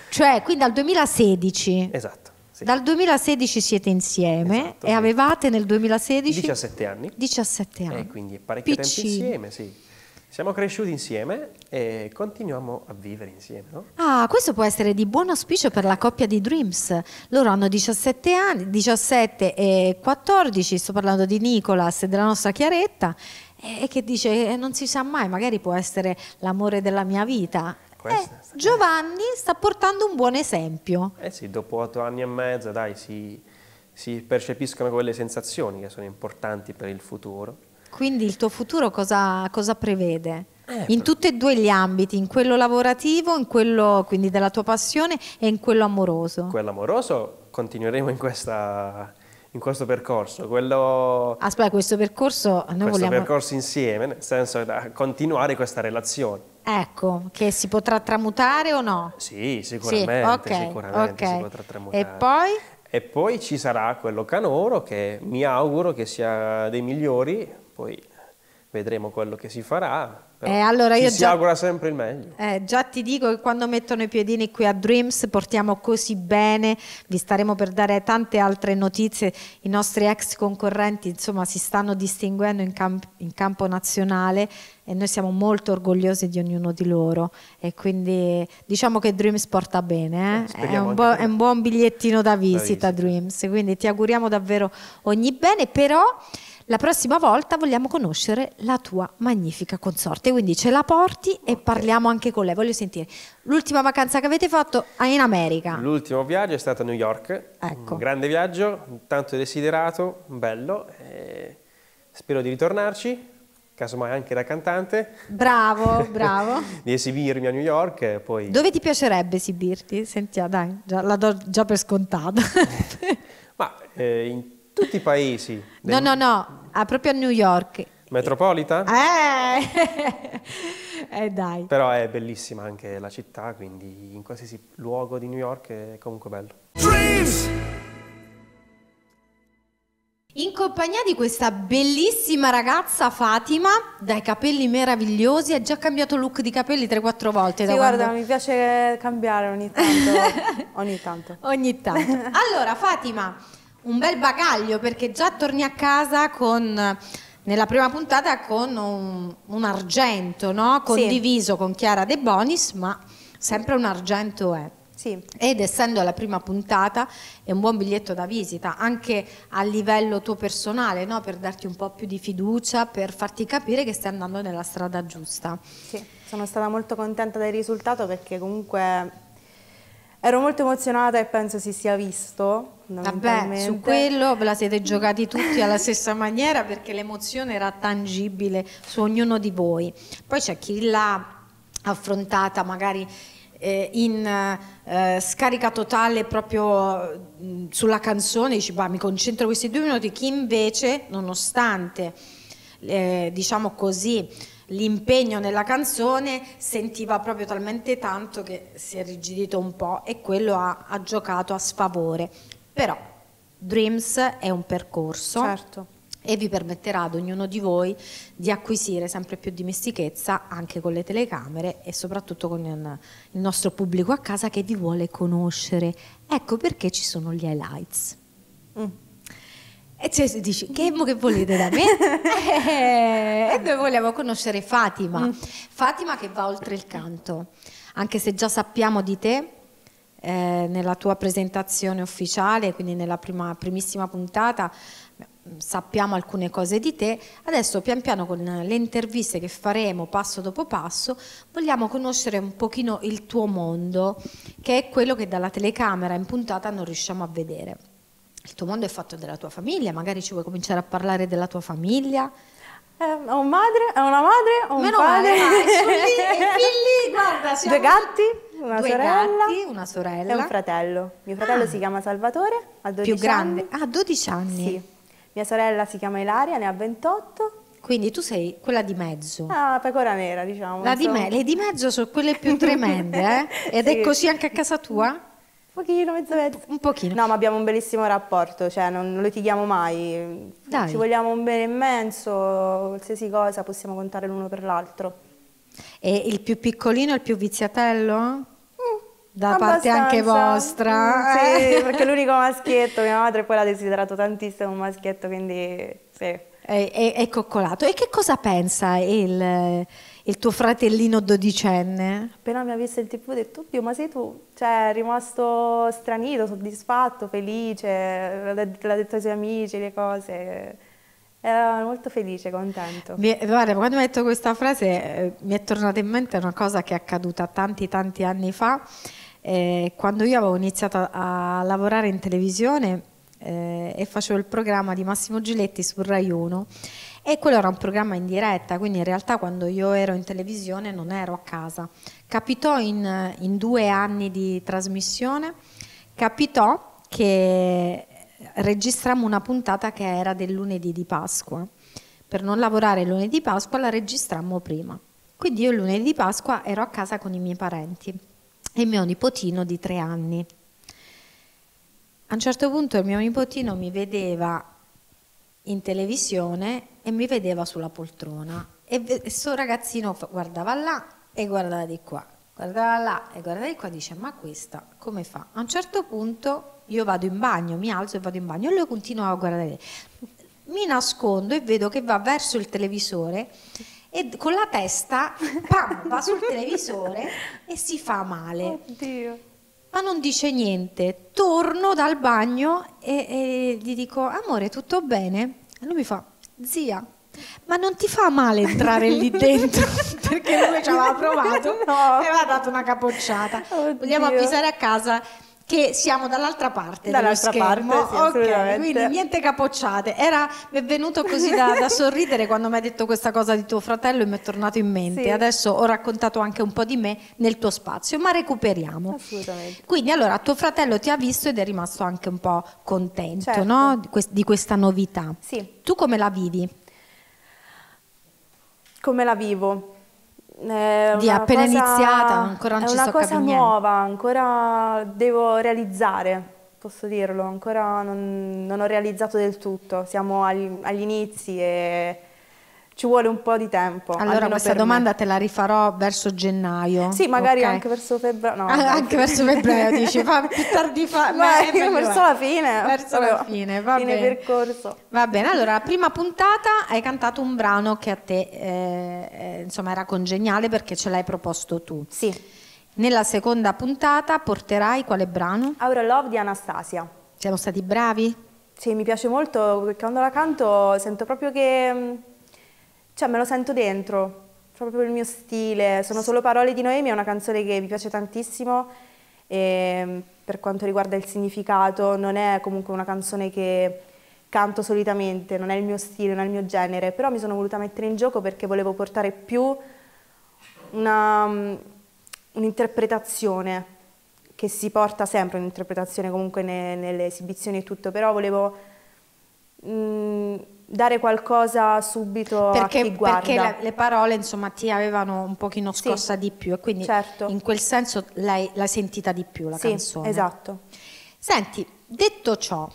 cioè, quindi dal 2016. Esatto. Sì. Dal 2016 siete insieme esatto, e sì. avevate nel 2016 17 anni. 17 anni. E quindi parecchio Piccini. tempo insieme, sì. Siamo cresciuti insieme e continuiamo a vivere insieme. No? Ah, questo può essere di buon auspicio per la coppia di Dreams. Loro hanno 17 anni, 17 e 14, sto parlando di Nicolas e della nostra Chiaretta, e che dice eh, non si sa mai, magari può essere l'amore della mia vita. Eh, Giovanni sta portando un buon esempio. Eh sì, dopo 8 anni e mezzo, dai, si, si percepiscono quelle sensazioni che sono importanti per il futuro. Quindi il tuo futuro cosa, cosa prevede? Eh, in tutti e due gli ambiti, in quello lavorativo, in quello quindi della tua passione e in quello amoroso. Quello amoroso continueremo in, questa, in questo percorso. Quello, Aspetta, ah, questo percorso noi questo vogliamo... percorso insieme, nel senso da continuare questa relazione. Ecco, che si potrà tramutare o no? Sì, sicuramente, sì, okay, sicuramente okay. si potrà tramutare. E poi? E poi ci sarà quello canoro che mi auguro che sia dei migliori poi vedremo quello che si farà. Eh, allora io si già, augura sempre il meglio. Eh, già ti dico che quando mettono i piedini qui a Dreams portiamo così bene, vi staremo per dare tante altre notizie, i nostri ex concorrenti insomma si stanno distinguendo in, camp in campo nazionale e noi siamo molto orgogliosi di ognuno di loro e quindi diciamo che Dreams porta bene, eh? è, un è, un buon bigliettino da visita, da visita Dreams, quindi ti auguriamo davvero ogni bene, però... La prossima volta vogliamo conoscere la tua magnifica consorte, quindi ce la porti e parliamo anche con lei. Voglio sentire l'ultima vacanza che avete fatto in America. L'ultimo viaggio è stato a New York. Ecco. Un grande viaggio, tanto desiderato, bello. Eh, spero di ritornarci casomai anche da cantante. Bravo, (laughs) bravo. di esibirmi a New York e poi... Dove ti piacerebbe esibirti? Sentiamo, ah, dai, già, la do già per scontata. (laughs) Ma eh, in tutti i paesi. No, no, no, ah, proprio a New York. Metropolitan? Eh! (laughs) eh dai. Però è bellissima anche la città, quindi in qualsiasi luogo di New York è comunque bello. Dreams! In compagnia di questa bellissima ragazza Fatima, dai capelli meravigliosi, ha già cambiato look di capelli 3-4 volte. Sì, guarda, quando... mi piace cambiare ogni tanto. (laughs) ogni tanto. Ogni tanto. Allora, Fatima, un bel bagaglio perché già torni a casa con nella prima puntata con un, un argento no? condiviso sì. con Chiara De Bonis ma sempre un argento è sì. ed essendo la prima puntata è un buon biglietto da visita anche a livello tuo personale no? per darti un po' più di fiducia per farti capire che stai andando nella strada giusta sì, sono stata molto contenta del risultato perché comunque Ero molto emozionata e penso si sia visto. Vabbè, su quello ve la siete giocati tutti alla stessa maniera perché l'emozione era tangibile su ognuno di voi. Poi c'è chi l'ha affrontata magari eh, in eh, scarica totale proprio mh, sulla canzone, dice bah, mi concentro questi due minuti, chi invece, nonostante, eh, diciamo così, l'impegno nella canzone sentiva proprio talmente tanto che si è rigidito un po' e quello ha, ha giocato a sfavore. Però Dreams è un percorso certo. e vi permetterà ad ognuno di voi di acquisire sempre più dimestichezza anche con le telecamere e soprattutto con il nostro pubblico a casa che vi vuole conoscere. Ecco perché ci sono gli highlights. Mm. E cioè, si che, che volete da me? (laughs) Eh. e noi vogliamo conoscere Fatima. Mm. Fatima che va oltre il canto. Anche se già sappiamo di te, eh, nella tua presentazione ufficiale, quindi nella prima, primissima puntata, mm, sappiamo alcune cose di te, adesso pian piano con le interviste che faremo passo dopo passo vogliamo conoscere un pochino il tuo mondo, che è quello che dalla telecamera in puntata non riusciamo a vedere il tuo mondo è fatto della tua famiglia, magari ci vuoi cominciare a parlare della tua famiglia. Eh, ho, madre, ho una madre, ho un Meno padre. Male, dai, sono figli, guarda, siamo... Due gatti una due sorella, gatti, una sorella e un fratello. Mio fratello ah, si chiama Salvatore, ha 12 più grande. anni. Ah, 12 anni. Sì. Mia sorella si chiama Ilaria, ne ha 28. Quindi tu sei quella di mezzo. Ah, pecora nera, diciamo. Di me le di mezzo sono quelle più tremende, eh? (laughs) Ed sì. è così anche a casa tua? pochino, mezzo mezzo. Un pochino. No, ma abbiamo un bellissimo rapporto, cioè non litighiamo mai. Dai. Ci vogliamo un bene immenso, qualsiasi cosa possiamo contare l'uno per l'altro. E il più piccolino, il più viziatello? Mm, da Abbastanza. parte anche vostra. Mm, eh? Sì, perché l'unico maschietto, mia madre poi l'ha desiderato tantissimo un maschietto, quindi sì. È, è, è coccolato. E che cosa pensa il, il tuo fratellino dodicenne. Appena mi ha visto il tv ho detto, oddio, ma sei tu? Cioè, è rimasto stranito, soddisfatto, felice, l'ha detto ai suoi amici, le cose. Era molto felice, contento. Mi, guarda, quando mi ha detto questa frase eh, mi è tornata in mente una cosa che è accaduta tanti tanti anni fa, eh, quando io avevo iniziato a, lavorare in televisione eh, e facevo il programma di Massimo Giletti su Rai 1 e quello era un programma in diretta, quindi in realtà quando io ero in televisione non ero a casa. Capitò in, in due anni di trasmissione, capitò che registrammo una puntata che era del lunedì di Pasqua. Per non lavorare il lunedì di Pasqua la registrammo prima. Quindi io il lunedì di Pasqua ero a casa con i miei parenti e mio nipotino di tre anni. A un certo punto il mio nipotino mi vedeva in televisione e mi vedeva sulla poltrona e questo ragazzino guardava là e guardava di qua, guardava là e guardava di qua, dice ma questa come fa? A un certo punto io vado in bagno, mi alzo e vado in bagno e lui continuava a guardare. Mi nascondo e vedo che va verso il televisore e con la testa pam, va sul televisore e si fa male. Oddio. Ma non dice niente. Torno dal bagno e, e gli dico amore tutto bene? E lui mi fa zia, ma non ti fa male entrare lì (laughs) dentro? (laughs) Perché lui ci aveva (laughs) provato no. e aveva dato una capocciata. Oddio. Vogliamo avvisare a casa che siamo dall'altra parte dall'altra parte sì, okay, quindi niente capocciate era mi è venuto così da, da (laughs) sorridere quando mi hai detto questa cosa di tuo fratello e mi è tornato in mente sì. adesso ho raccontato anche un po' di me nel tuo spazio ma recuperiamo assolutamente quindi allora tuo fratello ti ha visto ed è rimasto anche un po' contento certo. no? di, quest- di, questa novità sì. tu come la vivi? come la vivo? di appena cosa, iniziata, ancora non ci sto capendo. È una cosa nuova, ancora devo realizzare, posso dirlo, ancora non, non ho realizzato del tutto, siamo agli, agli inizi e ci vuole un po' di tempo. Allora questa domanda me. te la rifarò verso gennaio. Sì, magari okay. anche verso febbraio. No, ah, (laughs) anche verso febbraio dici, ma (laughs) più tardi fa. Beh, beh, verso la fine. Verso la fine, va fine bene. percorso. Va bene, allora la prima puntata hai cantato un brano che a te eh, eh, insomma era congeniale perché ce l'hai proposto tu. Sì. Nella seconda puntata porterai quale brano? Our Love di Anastasia. Siamo stati bravi? Sì, mi piace molto perché quando la canto sento proprio che mm, cioè me lo sento dentro, cioè proprio il mio stile, sono solo parole di Noemi, è una canzone che mi piace tantissimo e ehm, per quanto riguarda il significato non è comunque una canzone che canto solitamente, non è il mio stile, non è il mio genere, però mi sono voluta mettere in gioco perché volevo portare più mm, un'interpretazione che si porta sempre un'interpretazione comunque ne, nelle esibizioni e tutto, però volevo mh, mm, dare qualcosa subito perché, a chi guarda. Perché la, le parole insomma ti avevano un pochino scossa sì, di più e quindi certo. in quel senso l'hai, l'hai sentita di più la sì, canzone. esatto. Senti, detto ciò,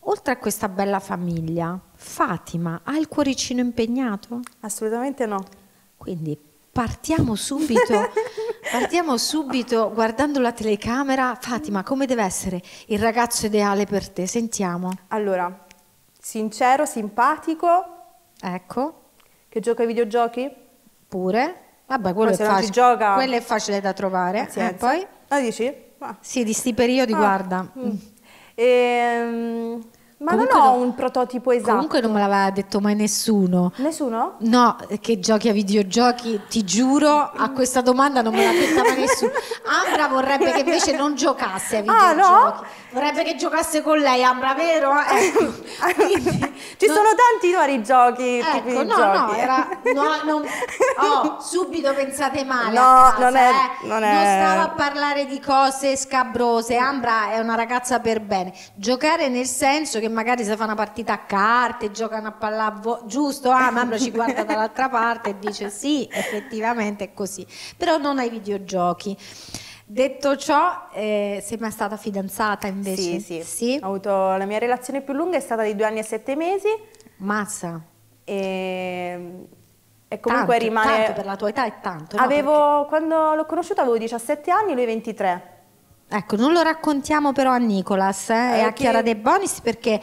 oltre a questa bella famiglia, Fatima ha il cuoricino impegnato? Assolutamente no. Quindi partiamo subito, (laughs) partiamo subito guardando la telecamera. Fatima, come deve essere il ragazzo ideale per te? Sentiamo. Allora, Sincero, simpatico. Ecco. Che gioca ai videogiochi? Pure. Vabbè, quello, è, facile. Gioca... quello è facile da trovare. E eh, poi? Ah, dici? Ah. Sì, di sti periodi, ah. guarda. Mm. Ehm... Ma Comunque non ho no. un prototipo esatto. Comunque non me l'aveva detto mai nessuno. Nessuno? No, che giochi a videogiochi, ti giuro, a questa domanda non me l'ha detta mai nessuno. Ambra vorrebbe che invece non giocasse a videogiochi. Ah, no? Vorrebbe che giocasse con lei, Ambra, vero? (laughs) Ecco. Quindi, ci non... sono tanti vari giochi. Ecco, no, giochi. (laughs) no, era, no, non... oh, subito pensate male. No, casa, non, è, eh. non è. Non stavo a parlare di cose scabrose. Ambra è una ragazza per bene. Giocare nel senso che magari si fa una partita a carte, giocano a pallavolo, giusto? Ah, Ambra ci guarda dall'altra parte e dice sì, effettivamente è così. Però non ai videogiochi. Detto ciò, eh, sei mai stata fidanzata invece? Sì, sì, sì. Ho avuto la mia relazione più lunga, è stata di due anni e sette mesi. Mazza. E, ehm, e comunque tanto, rimane... Tanto per la tua età è tanto. No? Perché... quando l'ho conosciuta avevo 17 anni, lui 23. Ecco, non lo raccontiamo però a Nicolas eh, eh, e a Chiara che... De Bonis perché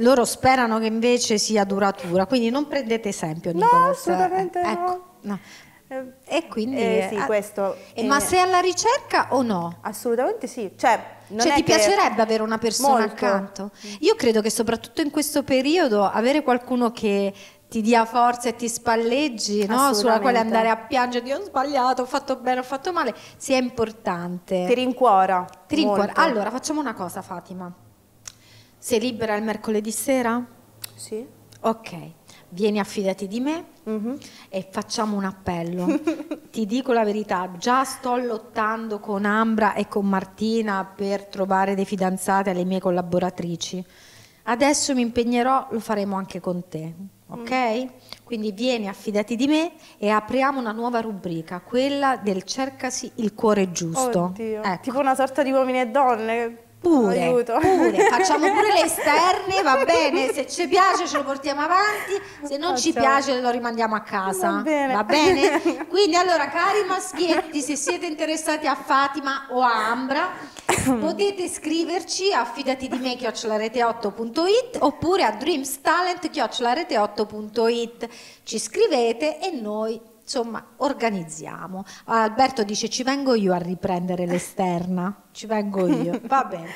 loro sperano che invece sia duratura, quindi non prendete esempio Nicolas. No, assolutamente eh, no. Ecco, no. Eh, e quindi eh, sì, ah, questo, eh, ma sei alla ricerca o no? Assolutamente sì. Cioè, cioè ti piacerebbe avere una persona molto. accanto? Io credo che soprattutto in questo periodo avere qualcuno che ti dia forza e ti spalleggi, no? sulla quale andare a piangere, di ho sbagliato, ho fatto bene, ho fatto male, sia importante. Ti rincuora. Ti rincuora. Allora, facciamo una cosa, Fatima. Sei libera il mercoledì sera? Sì. Ok, vieni affidati di me Mm-hmm. E facciamo un appello. (laughs) Ti dico la verità, già sto lottando con Ambra e con Martina per trovare dei fidanzati alle mie collaboratrici. Adesso mi impegnerò, lo faremo anche con te, mm. ok? Mm. Quindi vieni, affidati di me e apriamo una nuova rubrica, quella del cercasi il cuore giusto. Oddio, ecco. tipo una sorta di uomini e donne Pure, Aiuto. pure, (laughs) facciamo pure le esterne, va bene, se ci piace ce lo portiamo avanti, se non facciamo. ci piace lo rimandiamo a casa, va bene. va bene? (laughs) Quindi allora cari maschietti, se siete interessati a Fatima o a Ambra, (coughs) potete scriverci a fidati di me chiocciolarete8.it, oppure a dreamstalent chiocciolarete8.it, ci scrivete e noi insomma organizziamo. Alberto dice ci vengo io a riprendere l'esterna, (laughs) ci vengo io, va bene.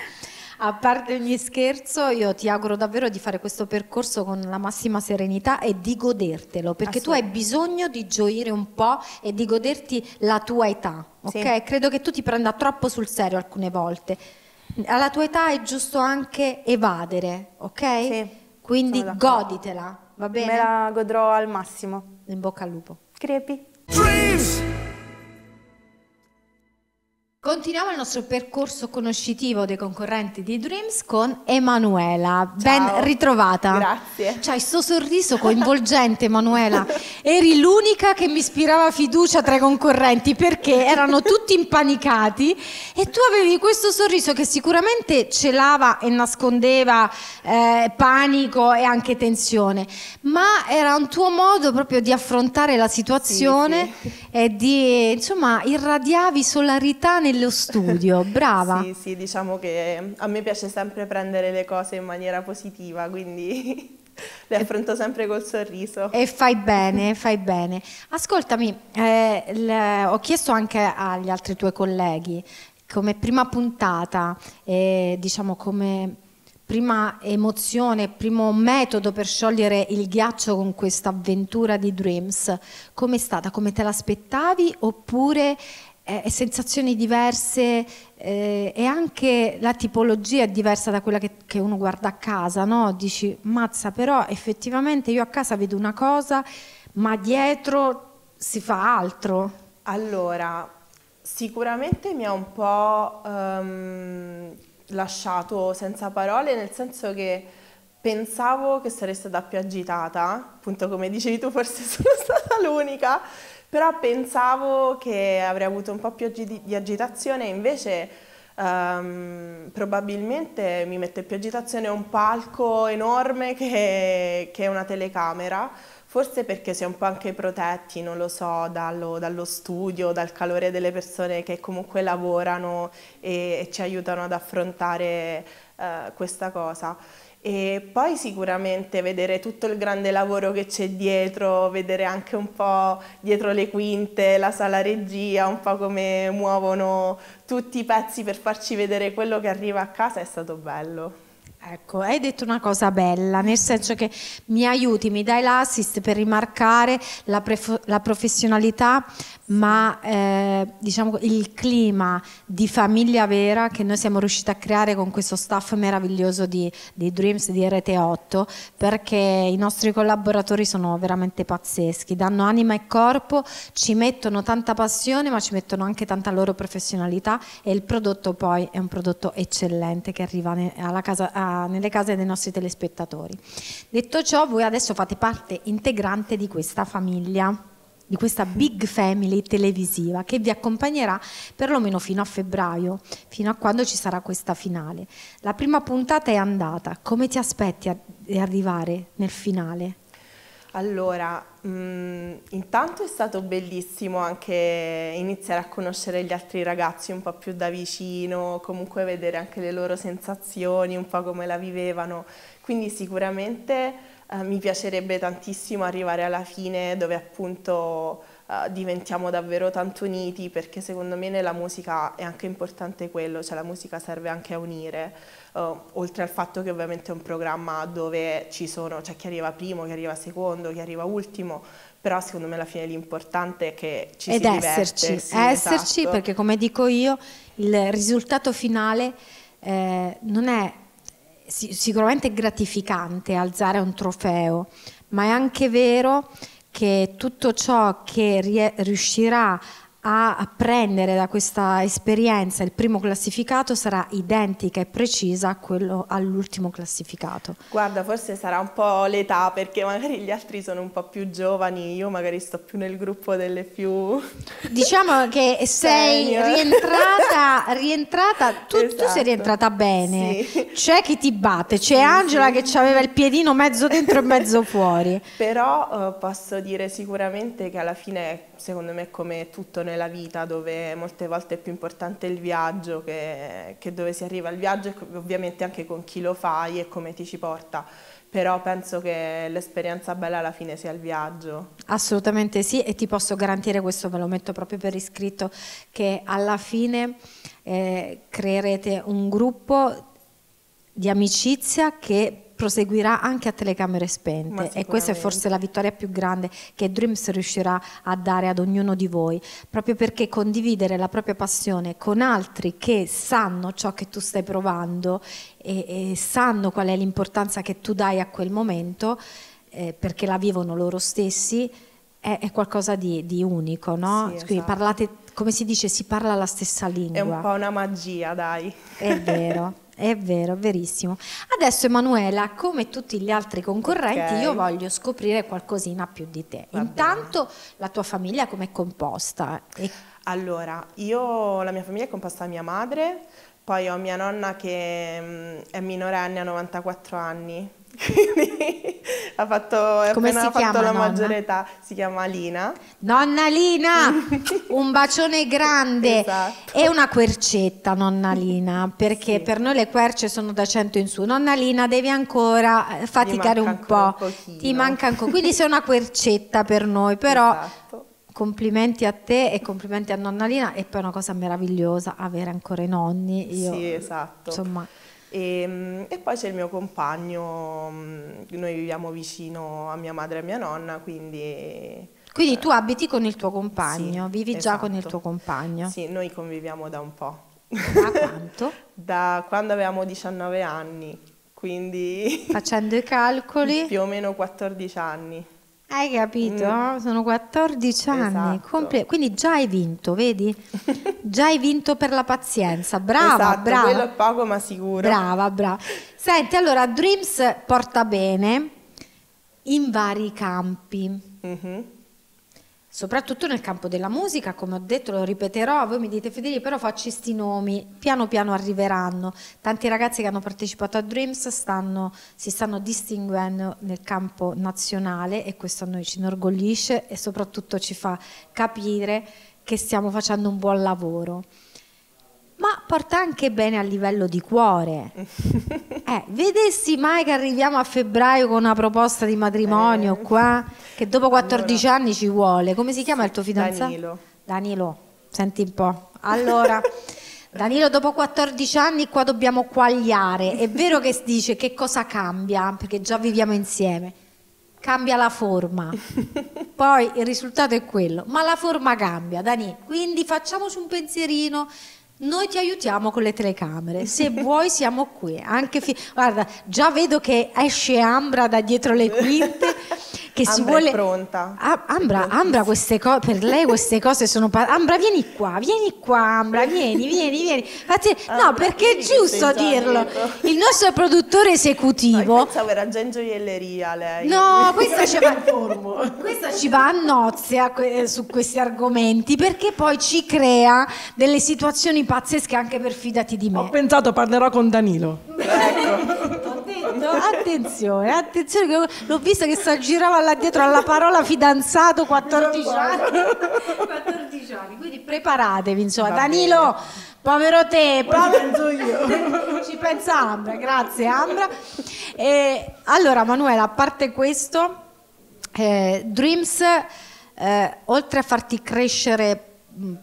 A parte ogni scherzo, io ti auguro davvero di fare questo percorso con la massima serenità e di godertelo, perché tu hai bisogno di gioire un po' e di goderti la tua età, ok? Sì. Credo che tu ti prenda troppo sul serio alcune volte. Alla tua età è giusto anche evadere, ok? Sì. Quindi goditela, va bene? Me la godrò al massimo. In bocca al lupo. creepy. Dreams! Continuiamo il nostro percorso conoscitivo dei concorrenti di Dreams con Emanuela. Ciao. Ben ritrovata. Grazie. C'hai sto sorriso coinvolgente, Emanuela. Eri l'unica che mi ispirava fiducia tra i concorrenti perché erano tutti impanicati e tu avevi questo sorriso che sicuramente celava e nascondeva eh, panico e anche tensione, ma era un tuo modo proprio di affrontare la situazione sì, sì e di, insomma, irradiavi solarità nello studio, (laughs) brava. sì, sì, diciamo che a me piace sempre prendere le cose in maniera positiva, quindi (laughs) le affronto sempre col sorriso. E fai bene, (laughs) fai bene. Ascoltami, eh, le, ho chiesto anche agli altri tuoi colleghi come prima puntata, eh, diciamo come prima emozione, primo metodo per sciogliere il ghiaccio con questa avventura di Dreams, com'è stata? Come te l'aspettavi oppure eh, sensazioni diverse eh, e anche la tipologia è diversa da quella che, che uno guarda a casa, no? Dici, mazza, però effettivamente io a casa vedo una cosa, ma dietro si fa altro. Allora, sicuramente mi ha un po' um, lasciato senza parole, nel senso che pensavo che sarei stata più agitata, appunto come dicevi tu forse (laughs) sono stata l'unica, però pensavo che avrei avuto un po' più di agitazione, invece um, probabilmente mi mette più agitazione un palco enorme che, che una telecamera Forse perché si è un po' anche protetti, non lo so, dallo, dallo studio, dal calore delle persone che comunque lavorano e, e ci aiutano ad affrontare eh, questa cosa. E poi sicuramente vedere tutto il grande lavoro che c'è dietro, vedere anche un po' dietro le quinte, la sala regia, un po' come muovono tutti i pezzi per farci vedere quello che arriva a casa è stato bello. Ecco, hai detto una cosa bella, nel senso che mi aiuti, mi dai l'assist per rimarcare la, la professionalità ma eh, diciamo il clima di famiglia vera che noi siamo riusciti a creare con questo staff meraviglioso di, di Dreams di Rete 8 perché i nostri collaboratori sono veramente pazzeschi, danno anima e corpo, ci mettono tanta passione ma ci mettono anche tanta loro professionalità e il prodotto poi è un prodotto eccellente che arriva ne, casa, a, nelle case dei nostri telespettatori. Detto ciò voi adesso fate parte integrante di questa famiglia di questa big family televisiva che vi accompagnerà perlomeno fino a febbraio, fino a quando ci sarà questa finale. La prima puntata è andata, come ti aspetti di arrivare nel finale? Allora, mh, mm, intanto è stato bellissimo anche iniziare a conoscere gli altri ragazzi un po' più da vicino, comunque vedere anche le loro sensazioni, un po' come la vivevano, quindi sicuramente eh, mi piacerebbe tantissimo arrivare alla fine dove appunto eh, diventiamo davvero tanto uniti perché secondo me nella musica è anche importante quello, cioè la musica serve anche a unire, eh, oltre al fatto che ovviamente è un programma dove ci sono, cioè chi arriva primo, chi arriva secondo, chi arriva ultimo, però secondo me alla fine l'importante è che ci Ed si diverte. esserci, sì, esserci esatto. perché come dico io il risultato finale eh, non è sicuramente è gratificante alzare un trofeo, ma è anche vero che tutto ciò che riuscirà a prendere da questa esperienza il primo classificato sarà identica e precisa a quello all'ultimo classificato. Guarda, forse sarà un po' l'età perché magari gli altri sono un po' più giovani, io magari sto più nel gruppo delle più... Diciamo che sei rientrata, (laughs) rientrata tu, esatto. tu, sei esatto. rientrata bene, sì. c'è chi ti batte, c'è sì, Angela sì. che aveva il piedino mezzo dentro e mezzo fuori. Però eh, posso dire sicuramente che alla fine secondo me come tutto nella vita dove molte volte è più importante il viaggio che, che dove si arriva al viaggio e ovviamente anche con chi lo fai e come ti ci porta però penso che l'esperienza bella alla fine sia il viaggio. Assolutamente sì e ti posso garantire questo, ve lo metto proprio per iscritto, che alla fine eh, creerete un gruppo di amicizia che proseguirà anche a telecamere spente e questa è forse la vittoria più grande che Dreams riuscirà a dare ad ognuno di voi, proprio perché condividere la propria passione con altri che sanno ciò che tu stai provando e, e sanno qual è l'importanza che tu dai a quel momento, eh, perché la vivono loro stessi, è, è qualcosa di, di, unico, no? Sì, Quindi esatto. parlate, come si dice, si parla la stessa lingua. È un po' una magia, dai. È vero. (laughs) È vero, verissimo. Adesso Emanuela, come tutti gli altri concorrenti, okay. io voglio scoprire qualcosina più di te. Va Intanto bene. la tua famiglia com'è composta? E... Allora, io la mia famiglia è composta da mia madre, poi ho mia nonna che mm, è minorenne, ha 94 anni, quindi ha fatto, Come si appena fatto la maggiore età, si chiama Lina. Nonna Lina, (laughs) un bacione grande esatto. e una quercetta, nonna Lina, perché sì. per noi le querce sono da 100 in su. Nonna Lina, devi ancora faticare un po', un ti manca ancora, quindi sei una quercetta per noi, però... Esatto complimenti a te e complimenti a nonna Lina e poi è una cosa meravigliosa avere ancora i nonni. Io, sì, esatto. Insomma, e, ehm, e poi c'è il mio compagno, mm, noi viviamo vicino a mia madre e a mia nonna, quindi... Quindi tu eh, abiti con il tuo compagno, sì, vivi esatto. già con il esatto. tuo compagno. Sì, noi conviviamo da un po'. Da quanto? (laughs) da quando avevamo 19 anni, quindi... Facendo i calcoli? (laughs) Più o meno 14 anni. Hai capito? Mm. Sono 14 anni, esatto. Comple- quindi già hai vinto, vedi? già hai vinto per la pazienza, brava, esatto, brava. quello è poco ma sicuro. Brava, brava. Senti, allora, Dreams porta bene in vari campi. Mm-hmm soprattutto nel campo della musica, come ho detto, lo ripeterò, voi mi dite Federico, però faccio questi nomi, piano piano arriveranno. Tanti ragazzi che hanno partecipato a Dreams stanno, si stanno distinguendo nel campo nazionale e questo a noi ci inorgoglisce e soprattutto ci fa capire che stiamo facendo un buon lavoro. Ma porta anche bene a livello di cuore. (laughs) Eh, vedessi mai che arriviamo a febbraio con una proposta di matrimonio eh. qua, che dopo 14 allora. anni ci vuole. Come si chiama il tuo fidanzato? Danilo. Danilo, senti un po'. Allora... (laughs) Danilo, dopo 14 anni qua dobbiamo quagliare. È vero che si dice che cosa cambia, perché già viviamo insieme. Cambia la forma. (laughs) Poi il risultato è quello, ma la forma cambia, Dani. Quindi facciamoci un pensierino, noi ti aiutiamo con le telecamere, se vuoi siamo qui. Guarda, già vedo che esce Ambra da dietro le quinte. (laughs) che si Ambra vuole... È pronta. Ah, Ambra, Ambra queste co... per lei queste cose sono... Pa- Ambra, vieni qua, vieni qua, Ambra, (laughs) vieni, vieni, vieni. Fatti... Ambra, no, perché è giusto dirlo. Il nostro produttore esecutivo... No, pensavo era già in gioielleria lei. No, (laughs) questa ci, va... questa ci va a nozze a que... su questi argomenti perché poi ci crea delle situazioni pazzesche anche per fidati di me. Ho pensato parlerò con Danilo. ecco fatto? Attenzione, attenzione, che l'ho vista che si aggirava là dietro alla parola fidanzato 14 anni. 14 (laughs) anni, quindi preparatevi, insomma. Va Danilo, bene. povero te, povero... (laughs) Ci pensa Ambra, grazie Ambra. E, allora Manuela, a parte questo, eh, Dreams, eh, oltre a farti crescere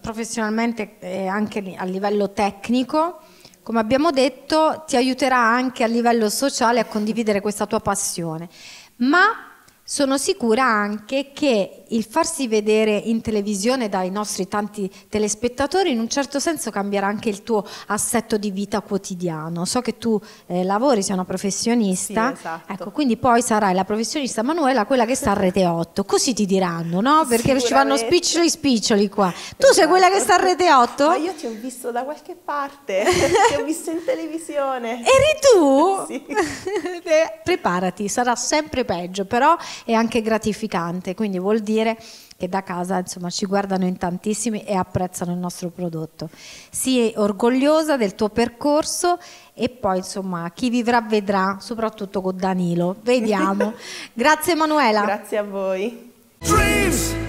professionalmente e eh, anche a livello tecnico, come abbiamo detto, ti aiuterà anche a livello sociale a condividere questa tua passione, ma sono sicura anche che il farsi vedere in televisione dai nostri tanti telespettatori in un certo senso cambierà anche il tuo assetto di vita quotidiano. So che tu eh, lavori, sei una professionista, sì, esatto. ecco, quindi poi sarai la professionista Manuela, quella che sta a Rete 8, così ti diranno, no? Perché ci vanno spiccioli spiccioli qua. Esatto. Tu sei esatto. quella che sta a Rete 8? Ma io ti ho visto da qualche parte, (laughs) ti ho visto in televisione. Eri tu? (laughs) sì. (laughs) Preparati, sarà sempre peggio, però è anche gratificante, quindi vuol dire dire che da casa insomma, ci guardano in tantissimi e apprezzano il nostro prodotto. Sii orgogliosa del tuo percorso e poi insomma chi vivrà vedrà, soprattutto con Danilo. Vediamo. (laughs) Grazie Emanuela. Grazie a voi. Dreams.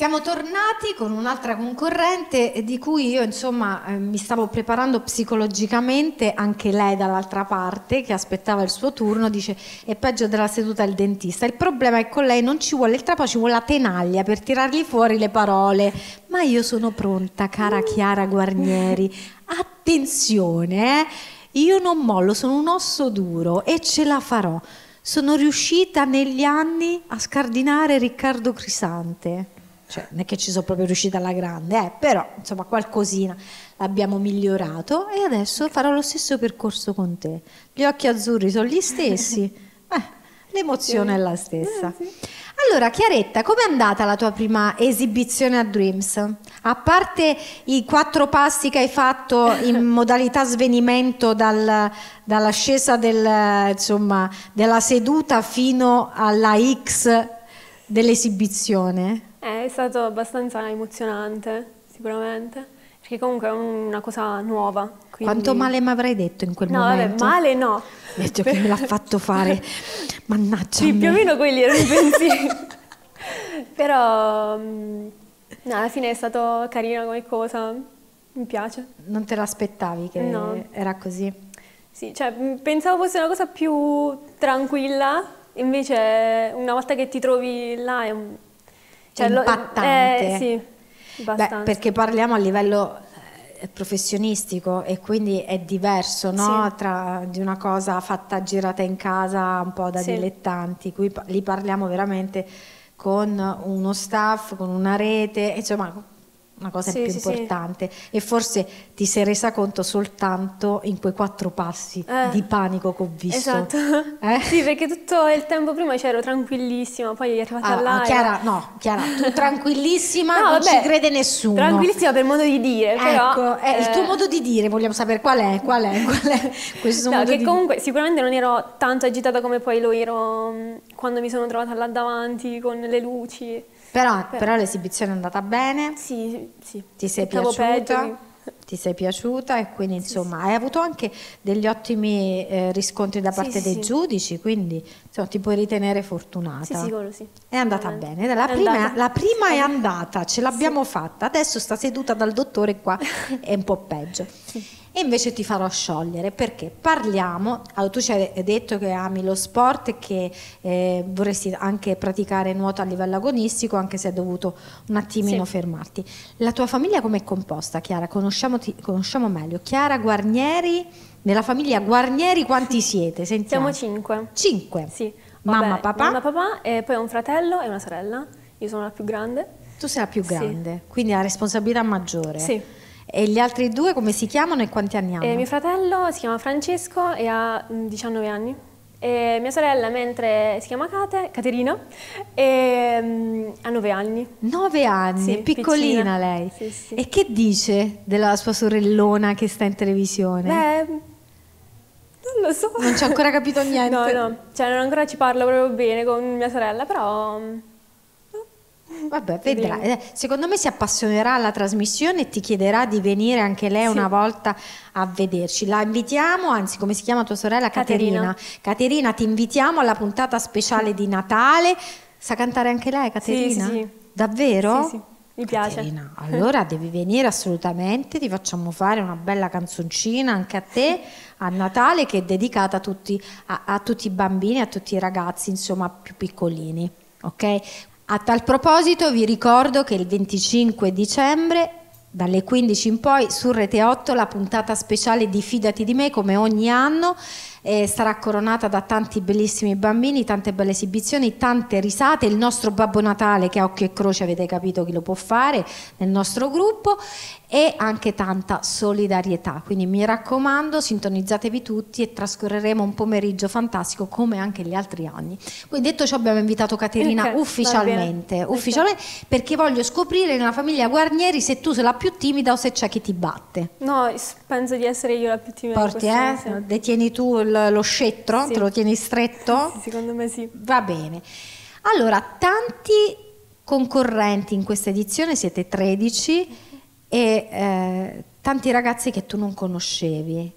Siamo tornati con un'altra concorrente di cui io insomma eh, mi stavo preparando psicologicamente, anche lei dall'altra parte che aspettava il suo turno, dice è peggio della seduta al dentista. Il problema è che con lei non ci vuole il trapano, ci vuole la tenaglia per tirargli fuori le parole. Ma io sono pronta, cara Chiara Guarnieri. Attenzione, eh? io non mollo, sono un osso duro e ce la farò. Sono riuscita negli anni a scardinare Riccardo Crisante cioè, non è che ci sono proprio riuscita alla grande, eh, però insomma qualcosina l'abbiamo migliorato e adesso farò lo stesso percorso con te. Gli occhi azzurri sono gli stessi, (laughs) eh, l'emozione è la stessa. Eh, allora, Chiaretta, com'è andata la tua prima esibizione a Dreams? A parte i quattro passi che hai fatto in (laughs) modalità svenimento dal, dall'ascesa del, insomma, della seduta fino alla X dell'esibizione? Eh, è stato abbastanza emozionante, sicuramente, perché comunque è una cosa nuova. Quindi... Quanto male mi avrei detto in quel no, momento? No, male no. Detto che me l'ha fatto fare, (laughs) mannaggia. Sì, più o meno quelli erano i (laughs) pensieri. Però mm, no, alla fine è stato carino come cosa, mi piace. Non te l'aspettavi che no. era così? Sì, cioè mm, pensavo fosse una cosa più tranquilla, invece una volta che ti trovi là è un cioè, impattante. Lo, eh, sì, Beh, perché parliamo a livello eh, professionistico e quindi è diverso no? sì. Tra, di una cosa fatta girata in casa un po' da sì. dilettanti, qui li parliamo veramente con uno staff, con una rete, insomma una cosa sì, più sì, importante sì. e forse ti sei resa conto soltanto in quei quattro passi eh, di panico che ho visto. Esatto, eh? (laughs) sì perché tutto il tempo prima c'ero tranquillissima, poi è arrivata ah, ah là. Chiara, no, Chiara, tu (laughs) tranquillissima no, non vabbè, ci crede nessuno. Tranquillissima per modo di dire, ecco, però... Ecco, eh, il tuo eh, modo di dire, vogliamo sapere qual è, qual è, qual è questo no, modo che comunque dire. sicuramente non ero tanto agitata come poi lo ero mm, quando mi sono trovata là davanti con le luci. Però, però l'esibizione è andata bene. Sì, sì. Ti sei Stavo piaciuta? Peggio. Ti sei piaciuta e quindi insomma hai avuto anche degli ottimi eh, riscontri da parte dei giudici, quindi insomma, ti puoi ritenere fortunata. Sì, sicuro, sì. È andata bene. La è prima, andata. la prima è andata, ce l'abbiamo fatta. Adesso sta seduta dal dottore qua (laughs) è un po' peggio. Sì e invece ti farò sciogliere perché parliamo, allora, ah, tu ci hai detto che ami lo sport e che eh, vorresti anche praticare nuoto a livello agonistico anche se hai dovuto un attimino sì. fermarti. La tua famiglia com'è composta Chiara? Conosciamo meglio. Chiara Guarnieri, nella famiglia Guarnieri quanti siete? Sentiamo. Siamo cinque. Cinque? Sì. Vabbè, mamma, papà? Mamma, papà e poi un fratello e una sorella. Io sono la più grande. Tu sei la più grande, sì. quindi la responsabilità maggiore. Sì. E gli altri due come si chiamano e quanti anni hanno? Eh, mio fratello si chiama Francesco e ha 19 mm, anni. E mia sorella, mentre si chiama Kate, Caterina, e, um, ha 9 anni. 9 anni, sì, piccolina piccina. lei. Sì, sì. E che dice della sua sorellona che sta in televisione? Beh, non lo so. Non ci ho ancora capito (laughs) niente. No, no, cioè non ancora ci parlo proprio bene con mia sorella, però mm, Vabbè, vedrà. Secondo me si appassionerà alla trasmissione e ti chiederà di venire anche lei sì. una volta a vederci. La invitiamo, anzi, come si chiama tua sorella? Caterina. Caterina, Caterina ti invitiamo alla puntata speciale di Natale. Sa cantare anche lei, Caterina? Sì, sì. Davvero? Sì, sì. Mi piace. Caterina, allora devi venire assolutamente, ti facciamo fare una bella canzoncina anche a te a Natale che è dedicata a tutti, a, a tutti i bambini, a tutti i ragazzi, insomma, più piccolini. Ok? A tal proposito vi ricordo che il 25 dicembre dalle 15 in poi su Rete 8 la puntata speciale di Fidati di me come ogni anno eh, sarà coronata da tanti bellissimi bambini, tante belle esibizioni, tante risate, il nostro Babbo Natale che a occhio e croce avete capito chi lo può fare nel nostro gruppo e anche tanta solidarietà. Quindi mi raccomando, sintonizzatevi tutti e trascorreremo un pomeriggio fantastico come anche gli altri anni. Quindi detto ciò abbiamo invitato Caterina okay, ufficialmente, ufficialmente okay. perché voglio scoprire nella famiglia Guarnieri se tu sei la più timida o se c'è chi ti batte. No, penso di essere io la più timida. Porti, eh? Detieni tu lo scettro? Sì. Te lo tieni stretto? (laughs) Sì, secondo me sì. Va bene. Allora, tanti concorrenti in questa edizione, siete 13 e eh, tanti ragazzi che tu non conoscevi.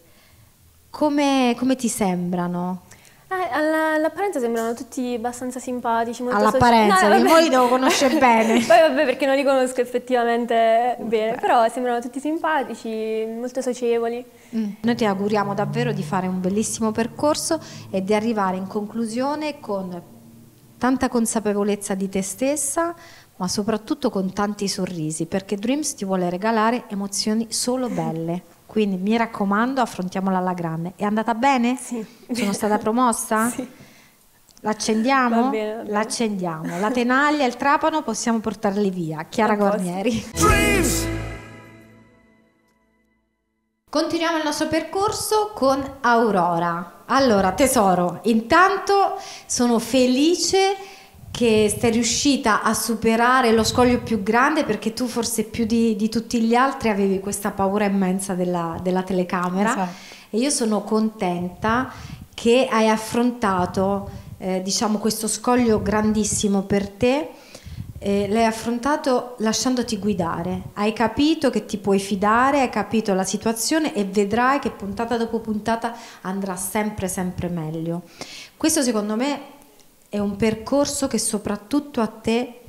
Come, come ti sembrano? Ah, all'apparenza sembrano tutti abbastanza simpatici. Molto all'apparenza, no, voi devo conoscere (laughs) bene. Poi vabbè perché non li conosco effettivamente bene, Beh. però sembrano tutti simpatici, molto socievoli. Mm. Noi ti auguriamo davvero di fare un bellissimo percorso e di arrivare in conclusione con tanta consapevolezza di te stessa, ma soprattutto con tanti sorrisi, perché Dreams ti vuole regalare emozioni solo belle. Quindi mi raccomando, affrontiamola alla grande. È andata bene? Sì. Sono stata promossa? (laughs) Sì. L'accendiamo? Va bene, va bene. L'accendiamo. La tenaglia e il trapano possiamo portarli via. Chiara Guarnieri. Dreams! Continuiamo il nostro percorso con Aurora. Allora, tesoro, intanto sono felice che sei riuscita a superare lo scoglio più grande perché tu forse più di, di tutti gli altri avevi questa paura immensa della, della telecamera esatto. e io sono contenta che hai affrontato eh, diciamo questo scoglio grandissimo per te eh, l'hai affrontato lasciandoti guidare, hai capito che ti puoi fidare, hai capito la situazione e vedrai che puntata dopo puntata andrà sempre sempre meglio. Questo secondo me è un percorso che soprattutto a te,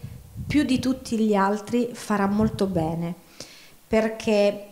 più di tutti gli altri, farà molto bene, perché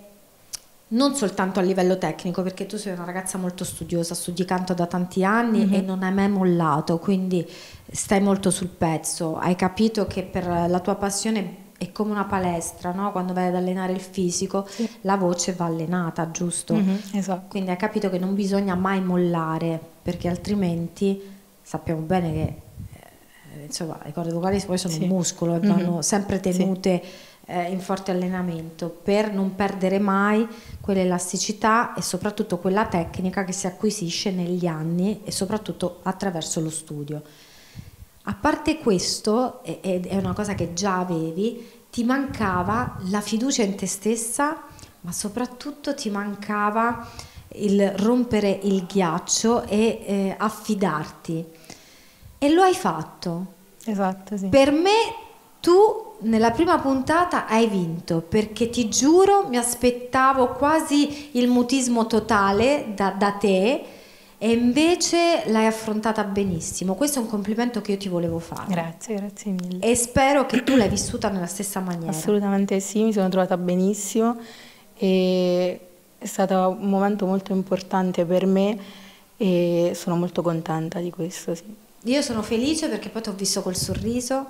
non soltanto a livello tecnico, perché tu sei una ragazza molto studiosa, studi canto da tanti anni mm -hmm. e mhm. non hai mai mollato, quindi stai molto sul pezzo, hai capito che per la tua passione è come una palestra, no? quando vai ad allenare il fisico, sì. la voce va allenata, giusto? Mm -hmm, esatto. Quindi hai capito che non bisogna mai mollare, perché altrimenti sappiamo bene che eh, insomma, le corde vocali poi sono sì. un muscolo e mhm. vanno mm -hmm. sempre tenute sì. eh, in forte allenamento per non perdere mai quell'elasticità e soprattutto quella tecnica che si acquisisce negli anni e soprattutto attraverso lo studio. A parte questo, ed è una cosa che già avevi, ti mancava la fiducia in te stessa, ma soprattutto ti mancava il rompere il ghiaccio e eh, affidarti. E lo hai fatto. Esatto, sì. Per me tu nella prima puntata hai vinto perché ti giuro mi aspettavo quasi il mutismo totale da, da te e invece l'hai affrontata benissimo. Questo è un complimento che io ti volevo fare. Grazie, grazie mille. E spero che tu l'hai vissuta nella stessa maniera. Assolutamente sì, mi sono trovata benissimo e è stato un momento molto importante per me e sono molto contenta di questo, sì io sono felice perché poi ti ho visto col sorriso,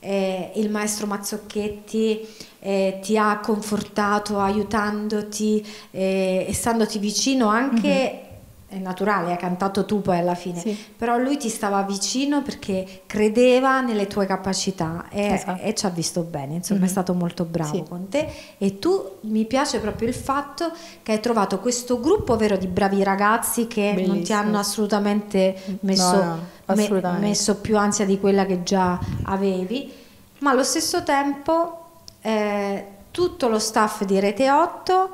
eh, il maestro Mazzocchetti eh, ti ha confortato aiutandoti eh, e vicino anche, mm -hmm. è naturale, hai cantato tu poi alla fine, sì. però lui ti stava vicino perché credeva nelle tue capacità e, esatto. e ci ha visto bene, insomma mm -hmm. è mhm. stato molto bravo sì. con te e tu mi piace proprio il fatto che hai trovato questo gruppo vero di bravi ragazzi che Bellissimo. non ti hanno assolutamente messo... No, no me messo più ansia di quella che già avevi, ma allo stesso tempo eh, tutto lo staff di Rete 8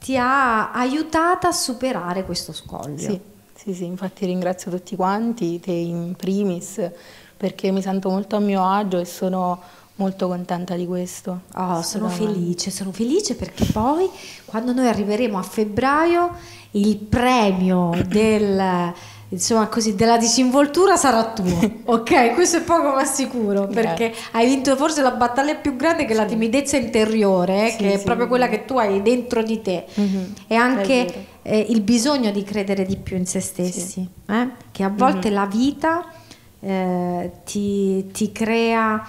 ti ha aiutata a superare questo scoglio. Sì, sì, sì infatti ringrazio tutti quanti, te in primis, perché mi sento molto a mio agio e sono molto contenta di questo. Oh, sono felice, sono felice perché poi quando noi arriveremo a febbraio il premio del insomma così della disinvoltura sarà tuo (laughs) ok questo è poco ma sicuro perché hai vinto forse la battaglia più grande che è la timidezza interiore eh, sì, che è proprio sì. quella che tu hai dentro di te mm-hmm. e anche eh, il bisogno di credere di più in se stessi eh? che a volte mm-hmm. la vita eh, ti, ti, crea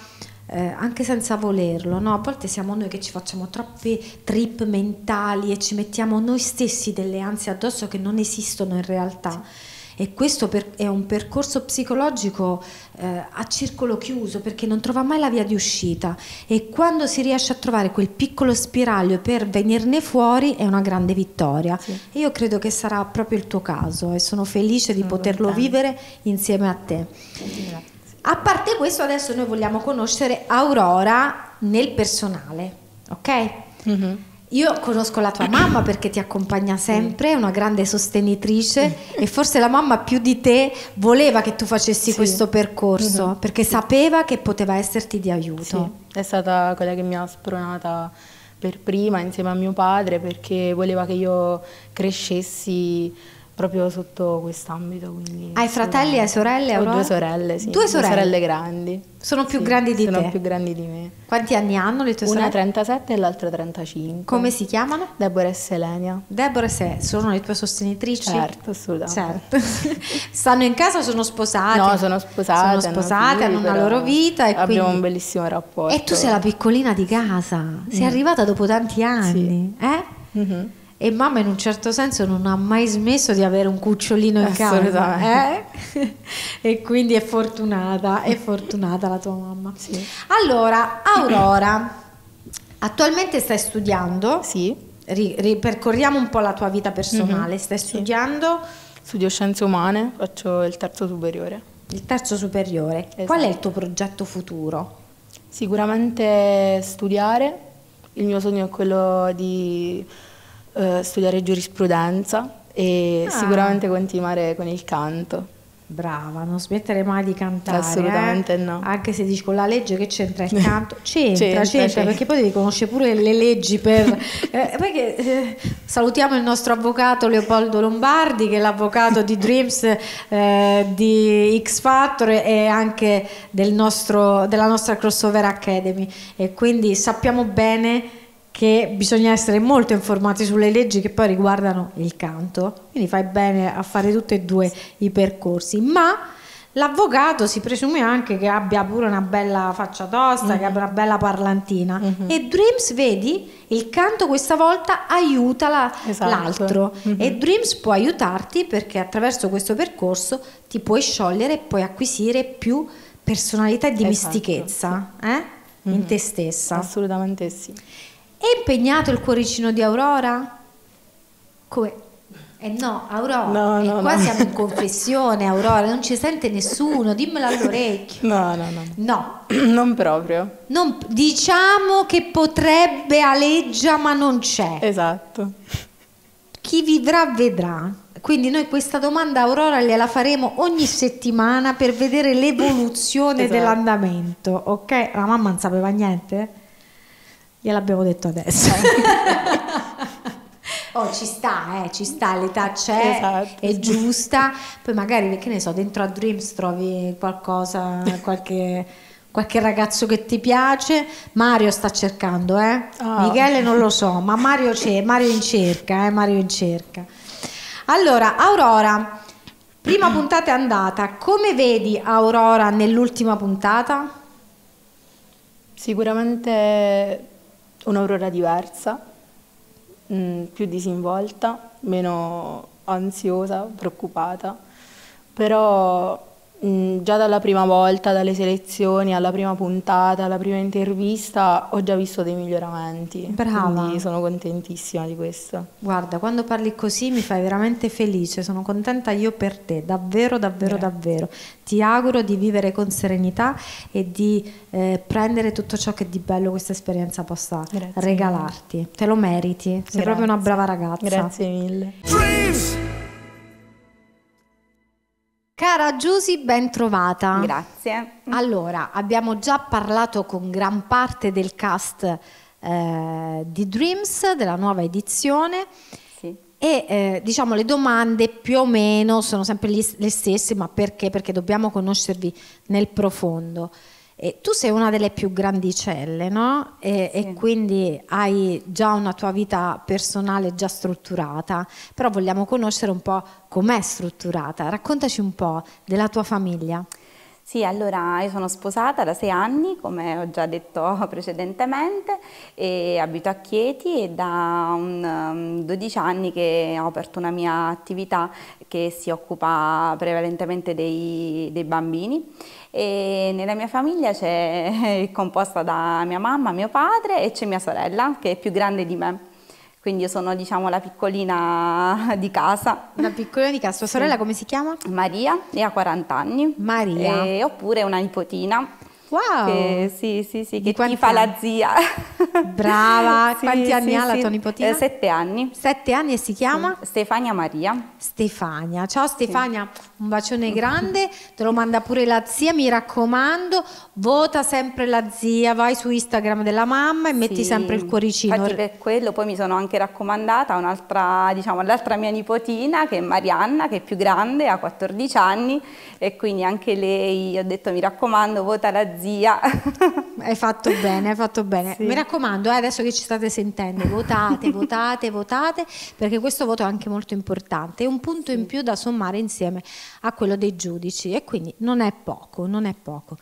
eh, anche senza volerlo, no? a volte siamo noi che ci facciamo troppi trip mentali e ci mettiamo noi stessi delle ansie addosso che non esistono in realtà. Sì e questo è un percorso psicologico eh, a circolo chiuso perché non trova mai la via di uscita e quando si riesce a trovare quel piccolo spiraglio per venirne fuori è una grande vittoria sì. e io credo che sarà proprio il tuo caso e sono felice sono di poterlo contenta. vivere insieme a te. Grazie. A parte questo adesso noi vogliamo conoscere Aurora nel personale, ok? Mm -hmm. Io conosco la tua mamma perché ti accompagna sempre, è una grande sostenitrice e forse la mamma più di te voleva che tu facessi sì. questo percorso uh-huh. perché sapeva che poteva esserti di aiuto. Sì, è stata quella che mi ha spronata per prima insieme a mio padre perché voleva che io crescessi proprio sotto quest'ambito. Hai fratelli, hai sorelle? Ho due sorelle, sì. Due sorelle? Due sorelle grandi. Sono più sì, grandi di sono te? Sono più grandi di me. Quanti anni hanno le tue sorelle? Una 37 e l'altra 35. Come si chiamano? Deborah e Selenia. Deborah e Selenia, sono le tue sostenitrici? Certo, assolutamente. Certo. (laughs) Stanno in casa o sono sposate? No, sono sposate. Sono sposate, hanno, figli, una loro vita. E abbiamo quindi... un bellissimo rapporto. E tu sei la piccolina di casa, sei mm. arrivata dopo tanti anni, sì. eh? Mm-hmm. E mamma in un certo senso non ha mai smesso di avere un cucciolino in casa. Eh? (laughs) e quindi è fortunata, è fortunata la tua mamma. Sì. Allora, Aurora, attualmente stai studiando. Sì. Ri- ripercorriamo un po' la tua vita personale. Mhm. Stai sì. studiando? Studio scienze umane, faccio il terzo superiore. Il terzo superiore. Esatto. Qual è il tuo progetto futuro? Sicuramente studiare. Il mio sogno è quello di eh, studiare giurisprudenza e ah. sicuramente continuare con il canto. Brava, non smettere mai di cantare. Eh. Assolutamente eh? no. Anche se dici con la legge che c'entra il canto, (laughs) c'entra, c'entra, c'entra, c'entra. perché poi devi conoscere pure le leggi per... (laughs) eh, perché, eh, salutiamo il nostro avvocato Leopoldo Lombardi che è l'avvocato di Dreams, eh, di X Factor e anche del nostro, della nostra Crossover Academy e quindi sappiamo bene che bisogna essere molto informati sulle leggi che poi riguardano il canto, quindi fai bene a fare tutti e due i percorsi, ma l'avvocato si presume anche che abbia pure una bella faccia tosta, mm-hmm. che abbia una bella parlantina mm-hmm. e Dreams, vedi, il canto questa volta aiuta la, esatto. l'altro mm-hmm. e Dreams può aiutarti perché attraverso questo percorso ti puoi sciogliere e puoi acquisire più personalità e dimistichezza esatto. eh? in mm-hmm. te stessa. Assolutamente sì. È impegnato il cuoricino di Aurora? Come? Eh no, Aurora, no, eh, no, qua no. siamo in confessione, Aurora, non ci sente nessuno, dimmelo all'orecchio. No, no, no. No. (clears throat) Non proprio. Non, diciamo che potrebbe aleggia ma non c'è. Esatto. Chi vivrà vedrà. Quindi noi questa domanda Aurora gliela faremo ogni settimana per vedere l'evoluzione esatto. dell'andamento, ok? La mamma non sapeva niente? Gliel'abbiamo detto adesso. Eh. (laughs) Oh, ci sta, eh, ci sta, l'età c'è, esatto. è giusta. Poi magari, che ne so, dentro a Dreams trovi qualcosa, qualche, qualche ragazzo che ti piace. Mario sta cercando, eh. Oh. Michele non lo so, ma Mario c'è, Mario in cerca, eh, Mario in cerca. Allora, Aurora, prima puntata è andata. Come vedi Aurora nell'ultima puntata? Sicuramente un'aurora diversa, mh, mm, più disinvolta, meno ansiosa, preoccupata, però Mm, già dalla prima volta, dalle selezioni, alla prima puntata, alla prima intervista, ho già visto dei miglioramenti. Brava. Quindi sono contentissima di questo. Guarda, quando parli così mi fai veramente felice, sono contenta io per te, davvero, davvero, Grazie. davvero. Ti auguro di vivere con serenità e di eh, prendere tutto ciò che di bello questa esperienza possa Grazie regalarti. Mille. Te lo meriti, sei Grazie. proprio una brava ragazza. Grazie mille. Dreams! Cara Giusy, ben trovata. Grazie. Allora, abbiamo già parlato con gran parte del cast eh, di Dreams, della nuova edizione. E eh, diciamo le domande più o meno sono sempre gli, le stesse, ma perché? Perché dobbiamo conoscervi nel profondo. E tu sei una delle più grandicelle, no? E, sì. e, quindi hai già una tua vita personale già strutturata, però vogliamo conoscere un po' com'è strutturata. Raccontaci un po' della tua famiglia. Sì, allora io sono sposata da sei anni, come ho già detto (laughs) precedentemente, e abito a Chieti e da un, 12 um, anni che ho aperto una mia attività che si occupa prevalentemente dei, dei bambini. E nella mia famiglia c'è (laughs) composta da mia mamma, mio padre e c'è mia sorella che è più grande di me. Quindi io sono diciamo la piccolina di casa. La piccolina di casa, sua sorella come si chiama? Maria e ha 40 anni. Maria. E ho una nipotina Wow! Che, sì, sì, sì, che ti fa la zia. Brava! (laughs) sì, Quanti anni sì, ha la tua nipotina? Eh, sette anni. Sette anni e si chiama? Mm. Stefania Maria. Stefania. Ciao Stefania, un bacione grande, te lo manda pure la zia, mi raccomando, vota sempre la zia, vai su Instagram della mamma e metti sempre il cuoricino. Infatti per quello poi mi sono anche raccomandata un'altra, diciamo, l'altra mia nipotina che è Marianna, che è più grande, ha 14 anni e quindi anche lei ho detto mi raccomando, vota la zia zia. (laughs) hai fatto bene, hai fatto bene. Sì. Mi raccomando, eh, adesso che ci state sentendo, votate, (laughs) votate, votate, perché questo voto è anche molto importante, è un punto sì. in più da sommare insieme a quello dei giudici e quindi non è poco, non è poco.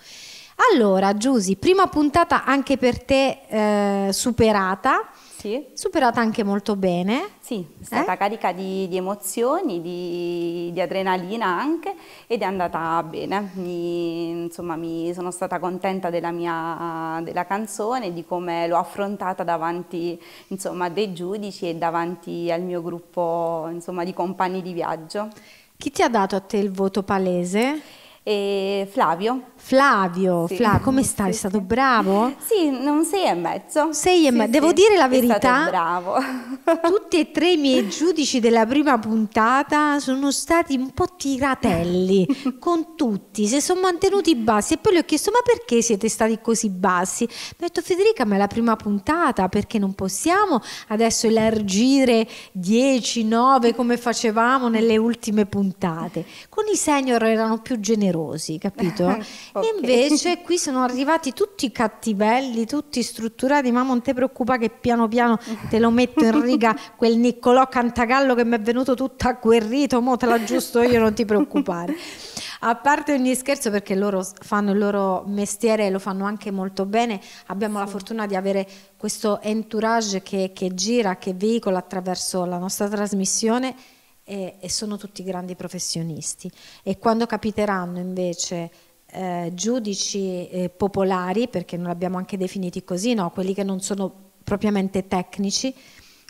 Allora, Giusy, prima puntata anche per te eh, superata. Sì. Superata anche molto bene. Sì, è eh? stata eh? carica di, di emozioni, di, di, adrenalina anche ed è andata bene. Mi, insomma, mi sono stata contenta della mia della canzone, di come l'ho affrontata davanti insomma, dei giudici e davanti al mio gruppo insomma, di compagni di viaggio. Chi ti ha dato a te il voto palese? e Flavio. Flavio, sì. Fla, come stai? Sì. È stato bravo? Sì, un 6 e mezzo. Sei e mezzo. Devo sì. dire la verità. bravo. (laughs) tutti e tre i miei giudici della prima puntata sono stati un po' tiratelli (laughs) con tutti, si sono mantenuti bassi e poi gli ho chiesto "Ma perché siete stati così bassi?". Mi ha detto "Federica, ma è la prima puntata, perché non possiamo adesso elargire 10, 9 come facevamo nelle ultime puntate". Con i senior erano più generosi generosi, capito? (laughs) okay. Invece qui sono arrivati tutti cattivelli, tutti strutturati, ma non ti preoccupare che piano piano te lo metto in riga (laughs) quel Niccolò Cantagallo che mi è venuto tutto agguerrito, mo te l'aggiusto io, non ti preoccupare. A parte ogni scherzo, perché loro fanno il loro mestiere e lo fanno anche molto bene, abbiamo sì. la fortuna di avere questo entourage che, che gira, che veicola attraverso la nostra trasmissione e, e sono tutti grandi professionisti. E quando capiteranno invece eh, giudici eh, popolari, perché non abbiamo anche definiti così, no? quelli che non sono propriamente tecnici,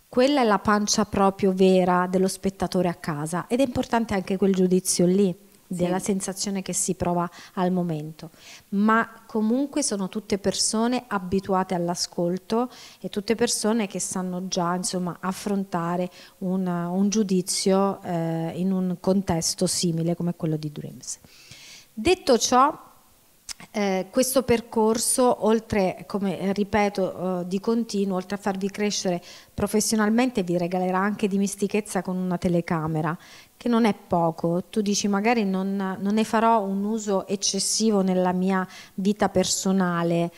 quella è la pancia proprio vera dello spettatore a casa ed è importante anche quel giudizio lì della sì. sensazione che si prova al momento, ma comunque sono tutte persone abituate all'ascolto e tutte persone che sanno già insomma, affrontare una, un giudizio eh, in un contesto simile come quello di Dreams. Detto ciò, eh, questo percorso, oltre, come eh, ripeto eh, di continuo, oltre a farvi crescere professionalmente, vi regalerà anche dimestichezza con una telecamera, che non è poco. Tu dici magari non, non ne farò un uso eccessivo nella mia vita personale,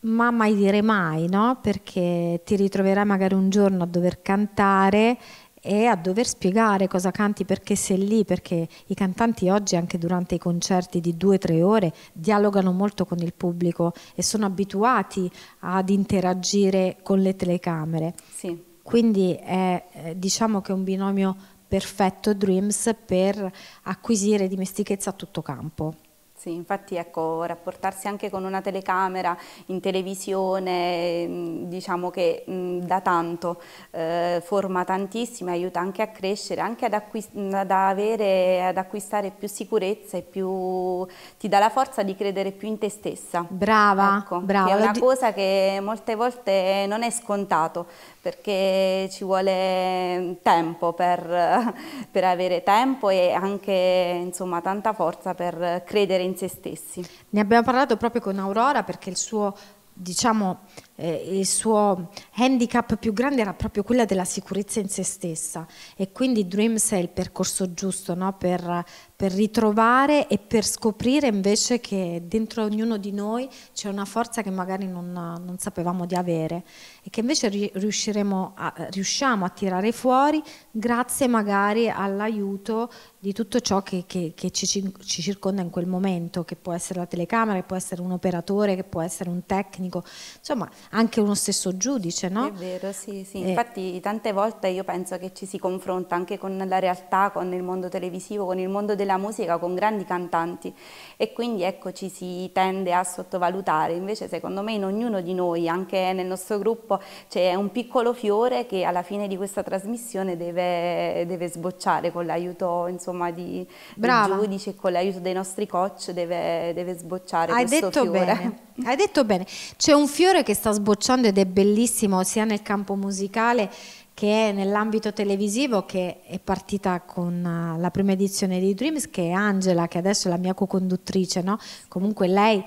ma mai dire mai, no? Perché ti ritroverai magari un giorno a dover cantare e a dover spiegare cosa canti, perché sei lì, perché i cantanti oggi anche durante i concerti di due o tre ore dialogano molto con il pubblico e sono abituati ad interagire con le telecamere. Sì. Quindi è eh, diciamo che è un binomio perfetto Dreams per acquisire dimestichezza a tutto campo. Sì, infatti ecco, rapportarsi anche con una telecamera in televisione, mm, diciamo che mh, mm, da tanto, eh, forma tantissimo, aiuta anche a crescere, anche ad, mm, ad, avere, ad acquistare più sicurezza e più, ti dà la forza di credere più in te stessa. Brava, ecco, brava. È una cosa che molte volte non è scontato, perché ci vuole tempo per, (laughs) per avere tempo e anche insomma, tanta forza per credere in in se stessi. Ne abbiamo parlato proprio con Aurora perché il suo diciamo eh, il suo handicap più grande era proprio quella della sicurezza in se stessa e quindi Dreams è il percorso giusto no? per, per ritrovare e per scoprire invece che dentro ognuno di noi c'è una forza che magari non, non, sapevamo di avere e che invece a, riusciamo a tirare fuori grazie magari all'aiuto di tutto ciò che, che, che ci, ci, circonda in quel momento, che può essere la telecamera, che può essere un operatore, che può essere un tecnico, insomma anche uno stesso giudice, no? È vero, sì, sì. Eh. Infatti tante volte io penso che ci si confronta anche con la realtà, con il mondo televisivo, con il mondo della musica, con grandi cantanti e quindi ecco ci si tende a sottovalutare. Invece secondo me in ognuno di noi, anche nel nostro gruppo, c'è un piccolo fiore che alla fine di questa trasmissione deve, deve sbocciare con l'aiuto insomma di, Brava. giudici e con l'aiuto dei nostri coach deve, deve sbocciare Hai questo detto fiore. Bene. Hai detto bene, c'è un fiore che sta sbocciando sbocciando ed è bellissimo sia nel campo musicale che nell'ambito televisivo che è partita con eh, la prima edizione di Dreams che è Angela che adesso è la mia co-conduttrice no? comunque lei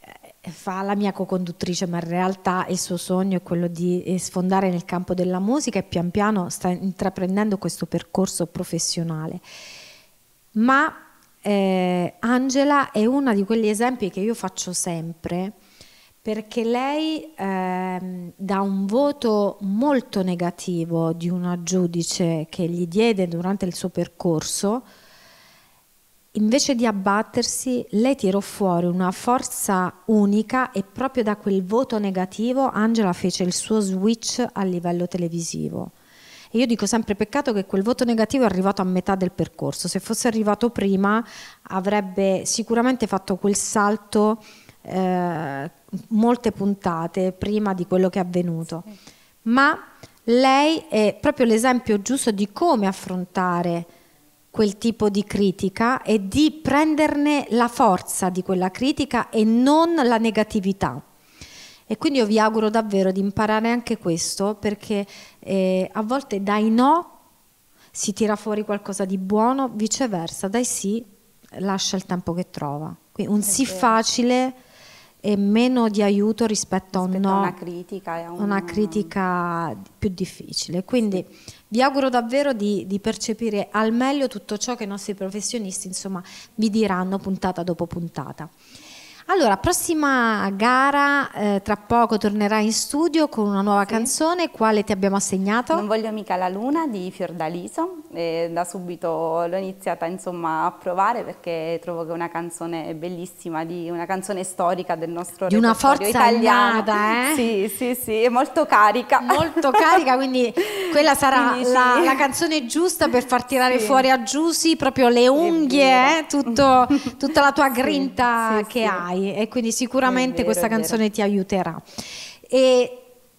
eh, fa la mia co-conduttrice ma in realtà il suo sogno è quello di eh, sfondare nel campo della musica e pian piano sta intraprendendo questo percorso professionale ma eh, Angela è uno di quegli esempi che io faccio sempre perché lei eh, dà un voto molto negativo di una giudice che gli diede durante il suo percorso, invece di abbattersi, lei tirò fuori una forza unica e proprio da quel voto negativo Angela fece il suo switch a livello televisivo. E io dico sempre peccato che quel voto negativo è arrivato a metà del percorso, se fosse arrivato prima avrebbe sicuramente fatto quel salto eh, molte puntate prima di quello che è avvenuto, sì. ma lei è proprio l'esempio giusto di come affrontare quel tipo di critica e di prenderne la forza di quella critica e non la negatività. E quindi io vi auguro davvero di imparare anche questo perché eh, a volte dai no si tira fuori qualcosa di buono, viceversa dai sì lascia il tempo che trova. Quindi un è sì vero. facile e meno di aiuto rispetto, rispetto a, no, a, una critica, a un... una critica più difficile. Quindi sì. vi auguro davvero di, di, percepire al meglio tutto ciò che i nostri professionisti insomma, vi diranno puntata dopo puntata. Allora, prossima gara, eh, tra poco tornerà in studio con una nuova sì. canzone, quale ti abbiamo assegnato? Non voglio mica la luna di Fiordaliso, eh, da subito l'ho iniziata insomma, a provare perché trovo che è una canzone bellissima, di, una canzone storica del nostro di una forza italiano. eh? (laughs) Sì, sì, sì, è molto carica. Molto carica, quindi (laughs) quella sarà quindi, la, sì. la, canzone giusta per far tirare sì. fuori a Giussi proprio le unghie, eh, tutto, tutta la tua (laughs) grinta che hai fai e quindi sicuramente vero, questa canzone ti aiuterà. E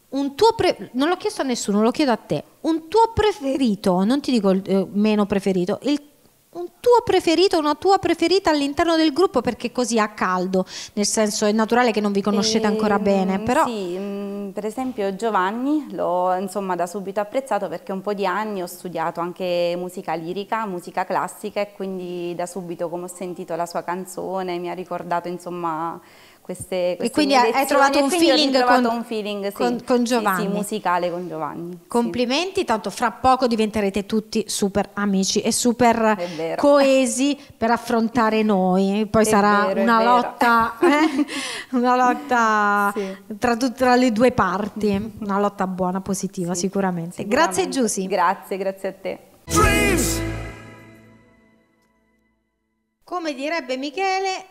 un tuo pre- non l'ho chiesto a nessuno, lo chiedo a te. Un tuo preferito, non ti dico il, eh, meno preferito, il un tuo preferito, una tua preferita all'interno del gruppo perché così a caldo, nel senso è naturale che non vi conoscete ancora eh, bene, ehm, però... Sì, mm, Ehm, per esempio Giovanni l'ho insomma da subito apprezzato perché un po' di anni ho studiato anche musica lirica, musica classica e quindi da subito come ho sentito la sua canzone mi ha ricordato insomma queste, queste e quindi hai trovato un feeling, con, un feeling sì, con, con, Giovanni sì, sì, musicale con Giovanni complimenti tanto fra poco diventerete tutti super amici e super coesi per affrontare noi poi è sarà vero, una, lotta, eh? una, lotta, tra, tra, le due parti una lotta buona positiva sicuramente. sicuramente. grazie Giussi grazie grazie a te Dreams. come direbbe Michele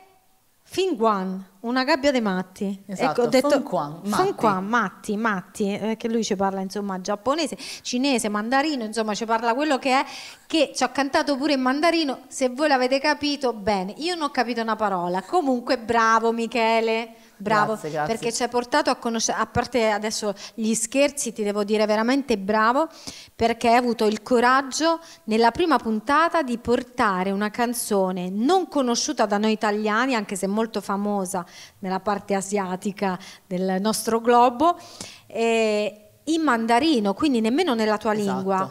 Finguan una gabbia dei matti. Ecco, esatto, ecco, ho detto son qua, matti. Son qua, matti, matti, perché eh, lui ci parla insomma giapponese, cinese, mandarino, insomma ci parla quello che è, che ci ha cantato pure in mandarino, se voi l'avete capito bene, io non ho capito una parola, comunque bravo Michele. Bravo, grazie, grazie. perché ci hai portato a conoscere, a parte adesso gli scherzi, ti devo dire veramente bravo, perché hai avuto il coraggio nella prima puntata di portare una canzone non conosciuta da noi italiani, anche se molto famosa nella parte asiatica del nostro globo, eh, in mandarino, quindi nemmeno nella tua esatto. lingua.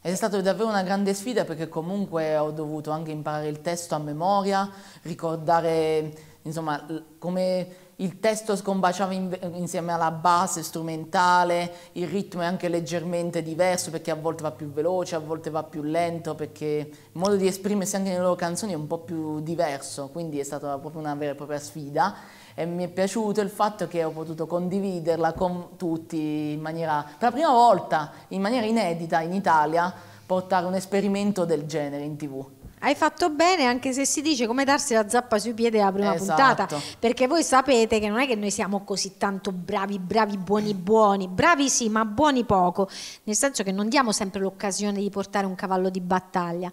Ed è stata davvero una grande sfida perché comunque ho dovuto anche imparare il testo a memoria, ricordare insomma come il testo scombaciava in, insieme alla base strumentale, il ritmo è anche leggermente diverso perché a volte va più veloce, a volte va più lento, perché il modo di esprimersi anche nelle loro canzoni è un po' più diverso, quindi è stata proprio una vera e propria sfida e mi è piaciuto il fatto che ho potuto condividerla con tutti in maniera, per la prima volta, in maniera inedita in Italia, portare un esperimento del genere in tv. Hai fatto bene anche se si dice come darsi la zappa sui piedi alla prima esatto. puntata, perché voi sapete che non è che noi siamo così tanto bravi, bravi, buoni, buoni, bravi sì, ma buoni poco, nel senso che non diamo sempre l'occasione di portare un cavallo di battaglia.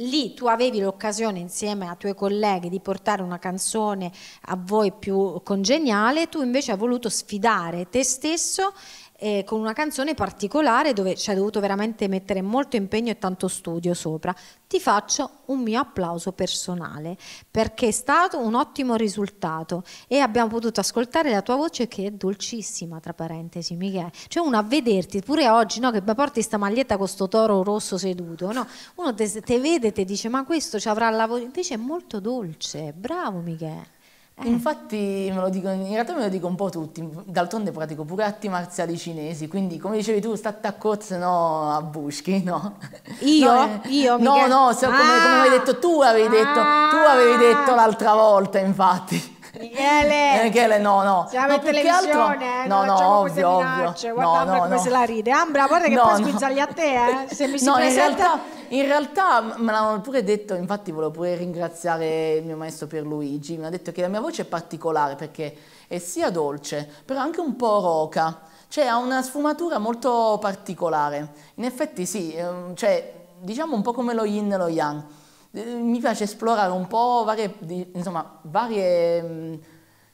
Lì tu avevi l'occasione insieme ai tuoi colleghi di portare una canzone a voi più congeniale, tu invece hai voluto sfidare te stesso eh, con una canzone particolare dove ci hai dovuto veramente mettere molto impegno e tanto studio sopra. Ti faccio un mio applauso personale perché è stato un ottimo risultato e abbiamo potuto ascoltare la tua voce che è dolcissima, tra parentesi, Michele. Cioè uno a vederti, pure oggi, no, che porti sta maglietta con sto toro rosso seduto, no? Uno te, te vede e ti dice ma questo ci avrà la voce, invece è molto dolce, bravo Michele. Eh. Infatti dico, in realtà me lo dico un po' tutti, d'altronde pratico pure atti marziali cinesi, quindi come dicevi tu, statta a cozze, no a buschi, no? (laughs) Io? No, io? No, mica... no, so, ah. come, hai detto tu, avevi detto, ah. tu avevi detto l'altra volta, infatti. Michele! (laughs) Eh, Michele, no, no. Siamo no, in televisione, altro... Eh, no, no, no ovvio, ovvio. Guarda no, Ambra no, come no. se la ride. Ambra, guarda che no, poi no. a te, eh, se mi si no, presenta... In realtà in realtà me l'hanno pure detto, infatti volevo pure ringraziare il mio maestro per Luigi, mi ha detto che la mia voce è particolare perché è sia dolce, però anche un po' roca, cioè ha una sfumatura molto particolare. In effetti sì, ehm, cioè, diciamo un po' come lo yin e lo yang. Ehm, mi piace esplorare un po' varie, insomma, varie mm,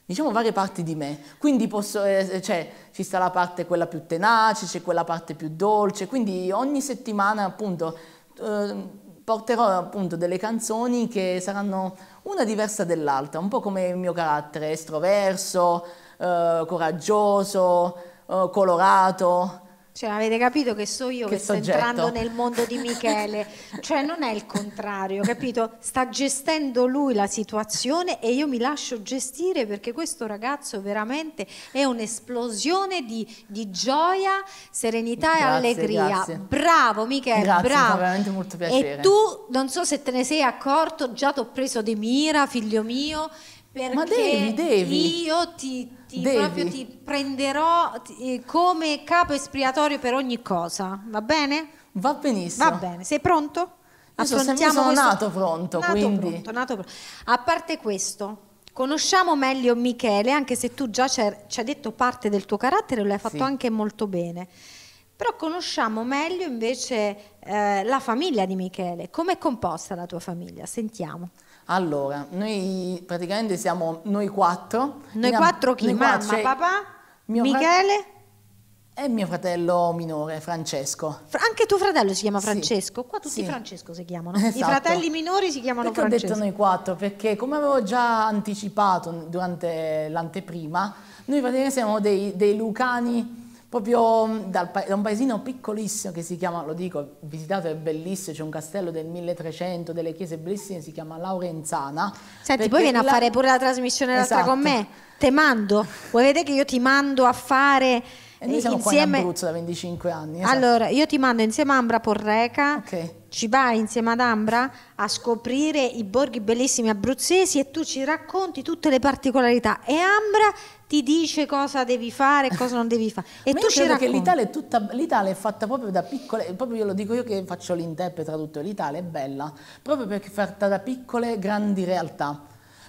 diciamo varie parti di me, quindi posso, eh, cioè, ci sta la parte quella più tenace, c'è quella parte più dolce, quindi ogni settimana appunto Ehm, porterò appunto delle canzoni che saranno una diversa dall'altra, un po' come il mio carattere estroverso, eh, coraggioso, eh, colorato, cioè, avete capito che so io che, che sto entrando nel mondo di Michele, (laughs) cioè non è il contrario, capito? Sta gestendo lui la situazione e io mi lascio gestire perché questo ragazzo veramente è un'esplosione di, di gioia, serenità grazie, e allegria. Grazie. Bravo Michele, grazie, bravo. Mi veramente molto piacere. E tu, non so se te ne sei accorto, già ti ho preso di mira, figlio mio, perché Ma devi, devi. io ti, ti, devi. ti prenderò eh, come capo espiatorio per ogni cosa, va bene? Va benissimo. Va bene, sei pronto? Affrontiamo io sono questo... nato pronto, nato quindi. Pronto, nato pronto. A parte questo, Conosciamo meglio Michele, anche se tu già ci hai detto parte del tuo carattere e l'hai fatto sì. anche molto bene. Però conosciamo meglio invece eh, la famiglia di Michele. Com'è composta la tua famiglia? Sentiamo. Allora, noi praticamente siamo noi quattro. Noi quattro chi? Noi quattro, Mamma, cioè, papà, Michele e mio fratello minore, Francesco. Fra anche tuo fratello si chiama Francesco? Sì. Qua tutti sì. Francesco si chiamano. (laughs) Esatto. I fratelli minori si chiamano perché Francesco. Perché ho detto noi quattro? Perché come avevo già anticipato durante l'anteprima, noi praticamente siamo dei, dei lucani proprio mm, da un paesino piccolissimo che si chiama, lo dico, visitato è bellissimo, c'è un castello del 1300, delle chiese bellissime, si chiama Laurenzana. Senti, poi vieni la... a fare pure la trasmissione esatto. con me, te mando, vuoi vedere che io ti mando a fare... E noi siamo eh, insieme... in Abruzzo da 25 anni. Esatto. Allora, io ti mando insieme a Ambra Porreca, okay. ci vai insieme ad Ambra a scoprire i borghi bellissimi abruzzesi e tu ci racconti tutte le particolarità. E Ambra ti dice cosa devi fare e cosa non devi fare. E Ma tu credo che l'Italia è tutta l'Italia è fatta proprio da piccole, proprio io lo dico io che faccio l'interprete tutto, l'Italia è bella, proprio perché è fatta da piccole grandi realtà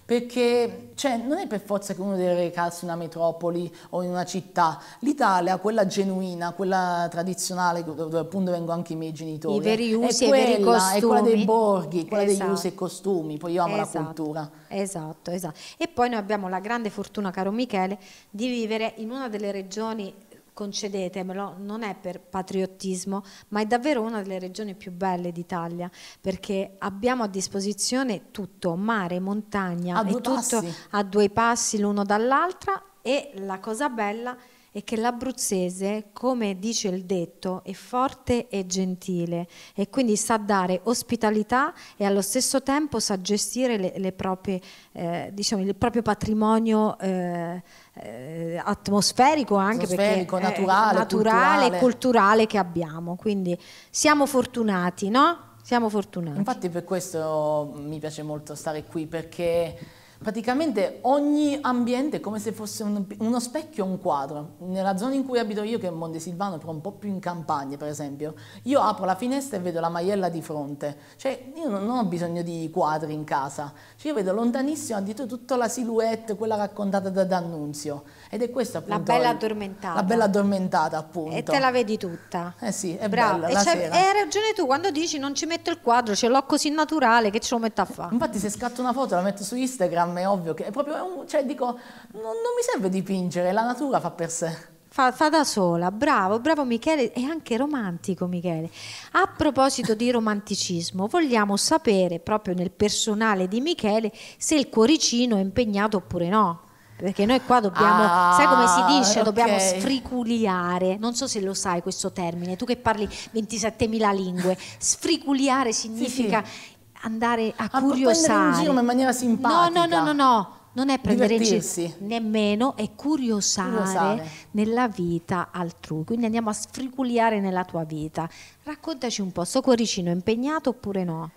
perché cioè, non è per forza che uno deve recarsi in una metropoli o in una città. L'Italia, quella genuina, quella tradizionale, dove appunto vengono anche i miei genitori, I veri usi è quella, e veri costumi. È quella dei borghi, quella esatto. degli usi e costumi, poi io amo esatto. la cultura. Esatto, esatto. E poi noi abbiamo la grande fortuna, caro Michele, di vivere in una delle regioni concedetemelo, non è per patriottismo, ma è davvero una delle regioni più belle d'Italia, perché abbiamo a disposizione tutto, mare, montagna, a due, tutto, a due passi l'uno dall'altra e la cosa bella è è che l'abruzzese, come dice il detto, è forte e gentile e quindi sa dare ospitalità e allo stesso tempo sa gestire le, le proprie, eh, diciamo, il proprio patrimonio eh, eh atmosferico anche atmosferico, perché naturale, naturale culturale. culturale che abbiamo. Quindi siamo fortunati, no? Siamo fortunati. Infatti per questo mi piace molto stare qui perché praticamente ogni ambiente è come se fosse un, uno specchio o un quadro. Nella zona in cui abito io, che è Montesilvano, però un po' più in campagna, per esempio, io apro la finestra e vedo la maiella di fronte. Cioè, io non, ho bisogno di quadri in casa. Cioè, io vedo lontanissimo addirittura tutta la silhouette, quella raccontata da D'Annunzio. Ed è questa appunto... La bella addormentata. La bella addormentata appunto. E te la vedi tutta. Eh sì, è Bravo. e Hai ragione tu quando dici non ci metto il quadro, ce l'ho così naturale che ce lo metto a fare. Infatti se scatto una foto la metto su Instagram è ovvio che è proprio... cioè dico, non, non mi serve dipingere, la natura fa per sé. Fa, fa, da sola, bravo, bravo Michele, è anche romantico Michele. A proposito di romanticismo, vogliamo sapere proprio nel personale di Michele se il cuoricino è impegnato oppure no perché noi qua dobbiamo, ah, sai come si dice, okay. dobbiamo sfriculiare, non so se lo sai questo termine, tu che parli 27.000 lingue, sfriculiare significa sì, sì. andare a, a ah, curiosare. in giro in maniera simpatica. No, no, no, no, no. Non è prendere in giro nemmeno, è curiosare, curiosare nella vita altrui. Quindi andiamo a sfriculiare nella tua vita. Raccontaci un po', sto cuoricino è impegnato oppure no?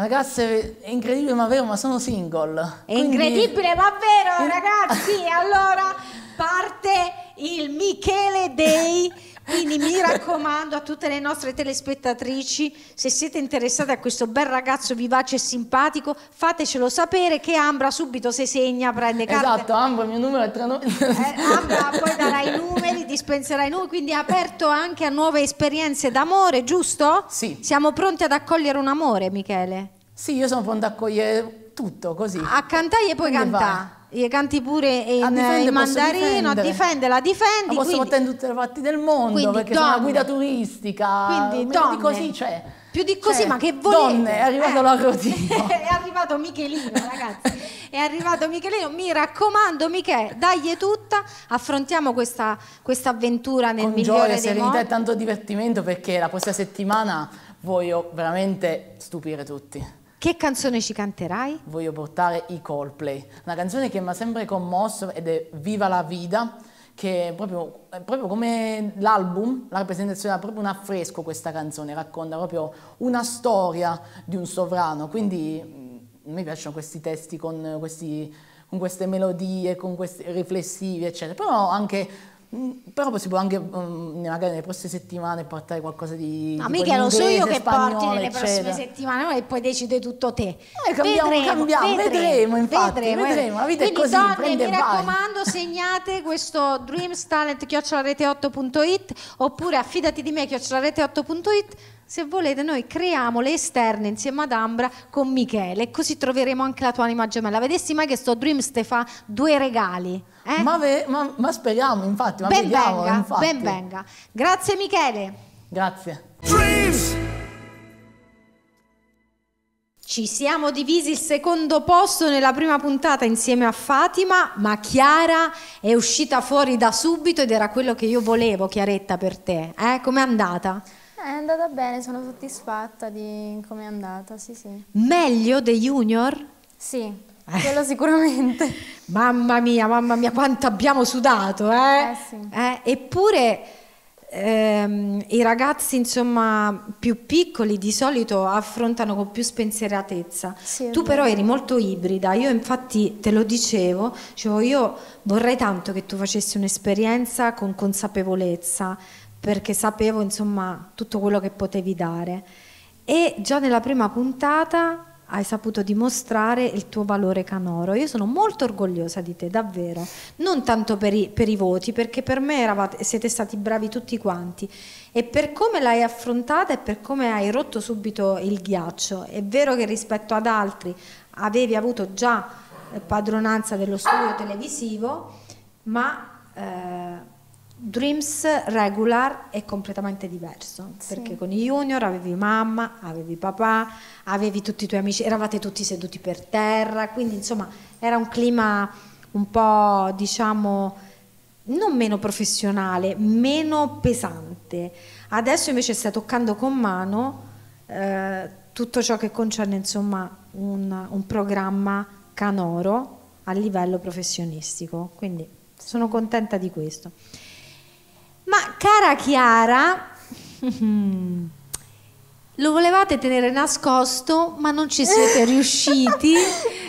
Ragazze, è incredibile ma vero, ma sono single. È quindi... incredibile ma vero, ragazzi. allora parte il Michele Day quindi mi raccomando a tutte le nostre telespettatrici, se siete interessate a questo bel ragazzo vivace e simpatico, fatecelo sapere che Ambra subito se segna, prende carte. Esatto, Ambra, il mio numero è 39. Eh, Ambra poi darà i numeri, dispenserà i numeri, quindi è aperto anche a nuove esperienze d'amore, giusto? Sì. Siamo pronti ad accogliere un amore, Michele? Sì, io sono pronta ad accogliere tutto, così. A cantare e poi cantare. E canti pure in, a eh, difende, in mandarino, difendela, difendi. Ma posso portare in tutte le parti del mondo quindi, perché donne, una guida turistica. Quindi donne, di così c'è. Più di così, cioè, ma che volete? Donne, è arrivato eh, l'arrotino. (laughs) è arrivato Michelino, ragazzi. È arrivato Michelino. Mi raccomando, Michele, dagli tutta. Affrontiamo questa, avventura nel Con migliore gioia, dei serenità modi. e tanto divertimento perché la prossima settimana voglio veramente stupire tutti. Che canzone ci canterai? Voglio portare i Coldplay, una canzone che mi ha sempre commosso ed è Viva la Vida, che è proprio, è proprio come l'album, la rappresentazione è proprio un affresco questa canzone, racconta proprio una storia di un sovrano, quindi a mm, me piacciono questi testi con, questi, con queste melodie, con questi riflessivi, eccetera, però anche Mm, però si può anche mm, magari nelle prossime settimane portare qualcosa di... No, mica lo so io che spagnolo, porti nelle eccetera. prossime settimane e poi decide tutto te. Noi eh, cambiamo, vedremo, cambiamo, vedremo, vedremo infatti, vedremo. Eh. vedremo. La vita Quindi, è così, donne, mi raccomando, segnate questo dreamstalent dreamstalent.it oppure affidati di me chiocciolarete 8.it se volete, noi creiamo le esterne insieme ad Ambra con Michele, così troveremo anche la tua anima gemella. Vedessi mai che sto Dreams te fa due regali? Eh? Ma, ve, ma, ma, speriamo, infatti, ma ben vediamo, venga, infatti. Ben venga. Grazie Michele. Grazie. Dreams. Ci siamo divisi il secondo posto nella prima puntata insieme a Fatima, ma Chiara è uscita fuori da subito ed era quello che io volevo, Chiaretta, per te. Eh? Com'è andata? Eh, è andata bene, sono soddisfatta di come è andata, sì sì. Meglio dei junior? Sì, eh. quello sicuramente. (laughs) mamma mia, mamma mia, quanto abbiamo sudato, eh? eh, sì. eh eppure ehm, i ragazzi, insomma, più piccoli di solito affrontano con più spensieratezza. Sì, tu però eri molto ibrida, io infatti te lo dicevo, dicevo io vorrei tanto che tu facessi un'esperienza con consapevolezza, perché sapevo insomma tutto quello che potevi dare e già nella prima puntata hai saputo dimostrare il tuo valore canoro. Io sono molto orgogliosa di te, davvero. Non tanto per i, per i voti, perché per me eravate, siete stati bravi tutti quanti. E per come l'hai affrontata e per come hai rotto subito il ghiaccio. È vero che rispetto ad altri avevi avuto già eh, padronanza dello studio televisivo, ma eh, Dreams regular è completamente diverso, sì. perché con i junior avevi mamma, avevi papà, avevi tutti i tuoi amici, eravate tutti seduti per terra, quindi insomma era un clima un po' diciamo non meno professionale, meno pesante. Adesso invece stai toccando con mano eh, tutto ciò che concerne insomma un, un programma canoro a livello professionistico, quindi sono contenta di questo. Ma cara Chiara, (laughs) lo volevate tenere nascosto, ma non ci siete (laughs) riusciti.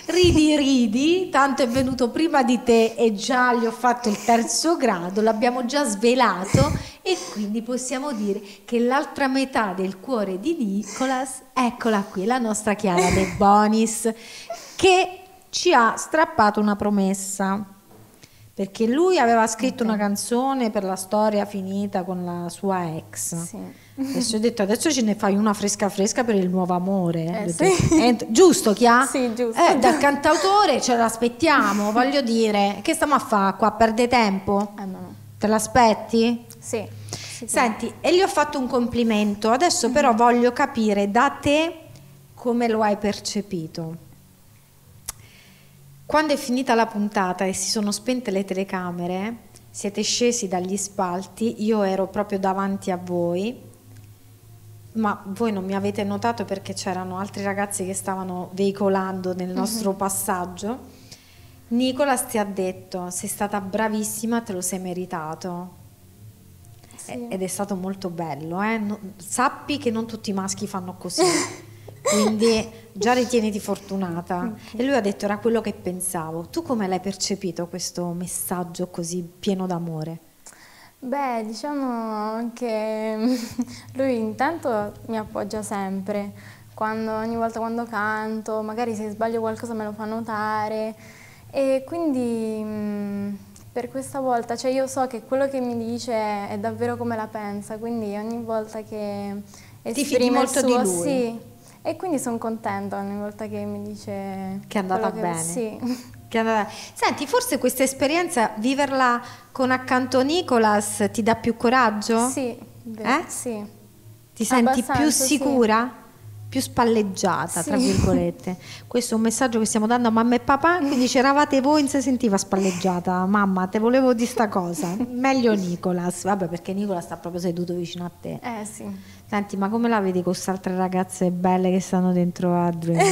Ridi, ridi, tanto è venuto prima di te e già gli ho fatto il terzo grado, l'abbiamo già svelato e quindi possiamo dire che l'altra metà del cuore di Nicolas, eccola qui, la nostra Chiara De (laughs) Bonis, che ci ha strappato una promessa perché lui aveva scritto okay. una canzone per la storia finita con la sua ex. Sì. E ci ho detto adesso ce ne fai una fresca fresca per il nuovo amore. Eh, sì. eh, giusto, Chia? Sì, giusto. Eh, dal cantautore ce l'aspettiamo, (laughs) voglio dire. Che stiamo a fare qua? Perde tempo? Eh, no. Te l'aspetti? Sì. sì Senti, e gli ho fatto un complimento, adesso mm -hmm. però voglio capire da te come lo hai percepito. Quando è finita la puntata e si sono spente le telecamere, siete scesi dagli spalti, io ero proprio davanti a voi, ma voi non mi avete notato perché c'erano altri ragazzi che stavano veicolando nel mhm. nostro uh -huh. passaggio. Nicolas ti ha detto, sei stata bravissima, te lo sei meritato. Sì. Ed è stato molto bello. Eh? sappi che non tutti i maschi fanno così. (laughs) Quindi già ritieniti fortunata. Okay. E lui ha detto era quello che pensavo. Tu come l'hai percepito questo messaggio così pieno d'amore? Beh, diciamo che (laughs) lui intanto mi appoggia sempre, quando, ogni volta quando canto, magari se sbaglio qualcosa me lo fa notare e quindi mm, per questa volta, cioè io so che quello che mi dice è davvero come la pensa, quindi ogni volta che esprime Ti fidi molto il suo, di lui. sì, e quindi sono contenta ogni volta che mi dice... Che è andata che... bene. Sì. Senti, forse questa esperienza, viverla con accanto Nicolas, ti dà più coraggio? Sì, eh? sì. Ti senti più sicura? Sì più spalleggiata, sì. tra virgolette. Questo è un messaggio che stiamo dando a mamma e papà, quindi c'eravate voi, non si sentiva spalleggiata, mamma, te volevo dire sta cosa. Meglio Nicolas, vabbè perché Nicolas sta proprio seduto vicino a te. Eh sì. Senti, ma come la vedi con queste altre ragazze belle che stanno dentro a Dream?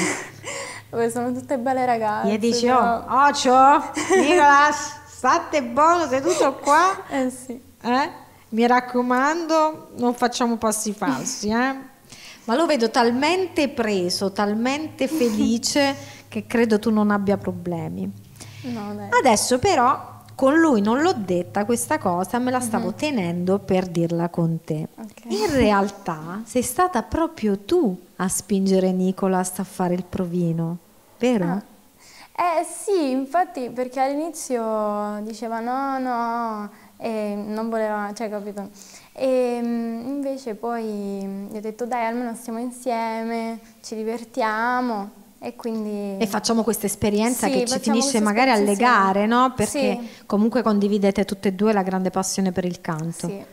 (laughs) sono tutte belle ragazze. Gli dici, no? oh, Ocio, Nicolas, state buono, seduto qua. Eh sì. Eh? Mi raccomando, non facciamo passi falsi, eh? ma lo vedo talmente preso, talmente (laughs) felice che credo tu non abbia problemi. No, Adesso però con lui non l'ho detta questa cosa, me la stavo uh-huh. tenendo per dirla con te. Okay. In realtà sei stata proprio tu a spingere Nicolas a fare il provino, vero? Ah. Eh sì, infatti perché all'inizio diceva no, no, e non voleva, cioè capito e ehm, invece poi mm, gli ho detto dai almeno stiamo insieme, ci divertiamo e quindi... E facciamo questa esperienza sì, che ci finisce magari alle gare, no? Perché sì. comunque condividete tutte e due la grande passione per il canto. Sì.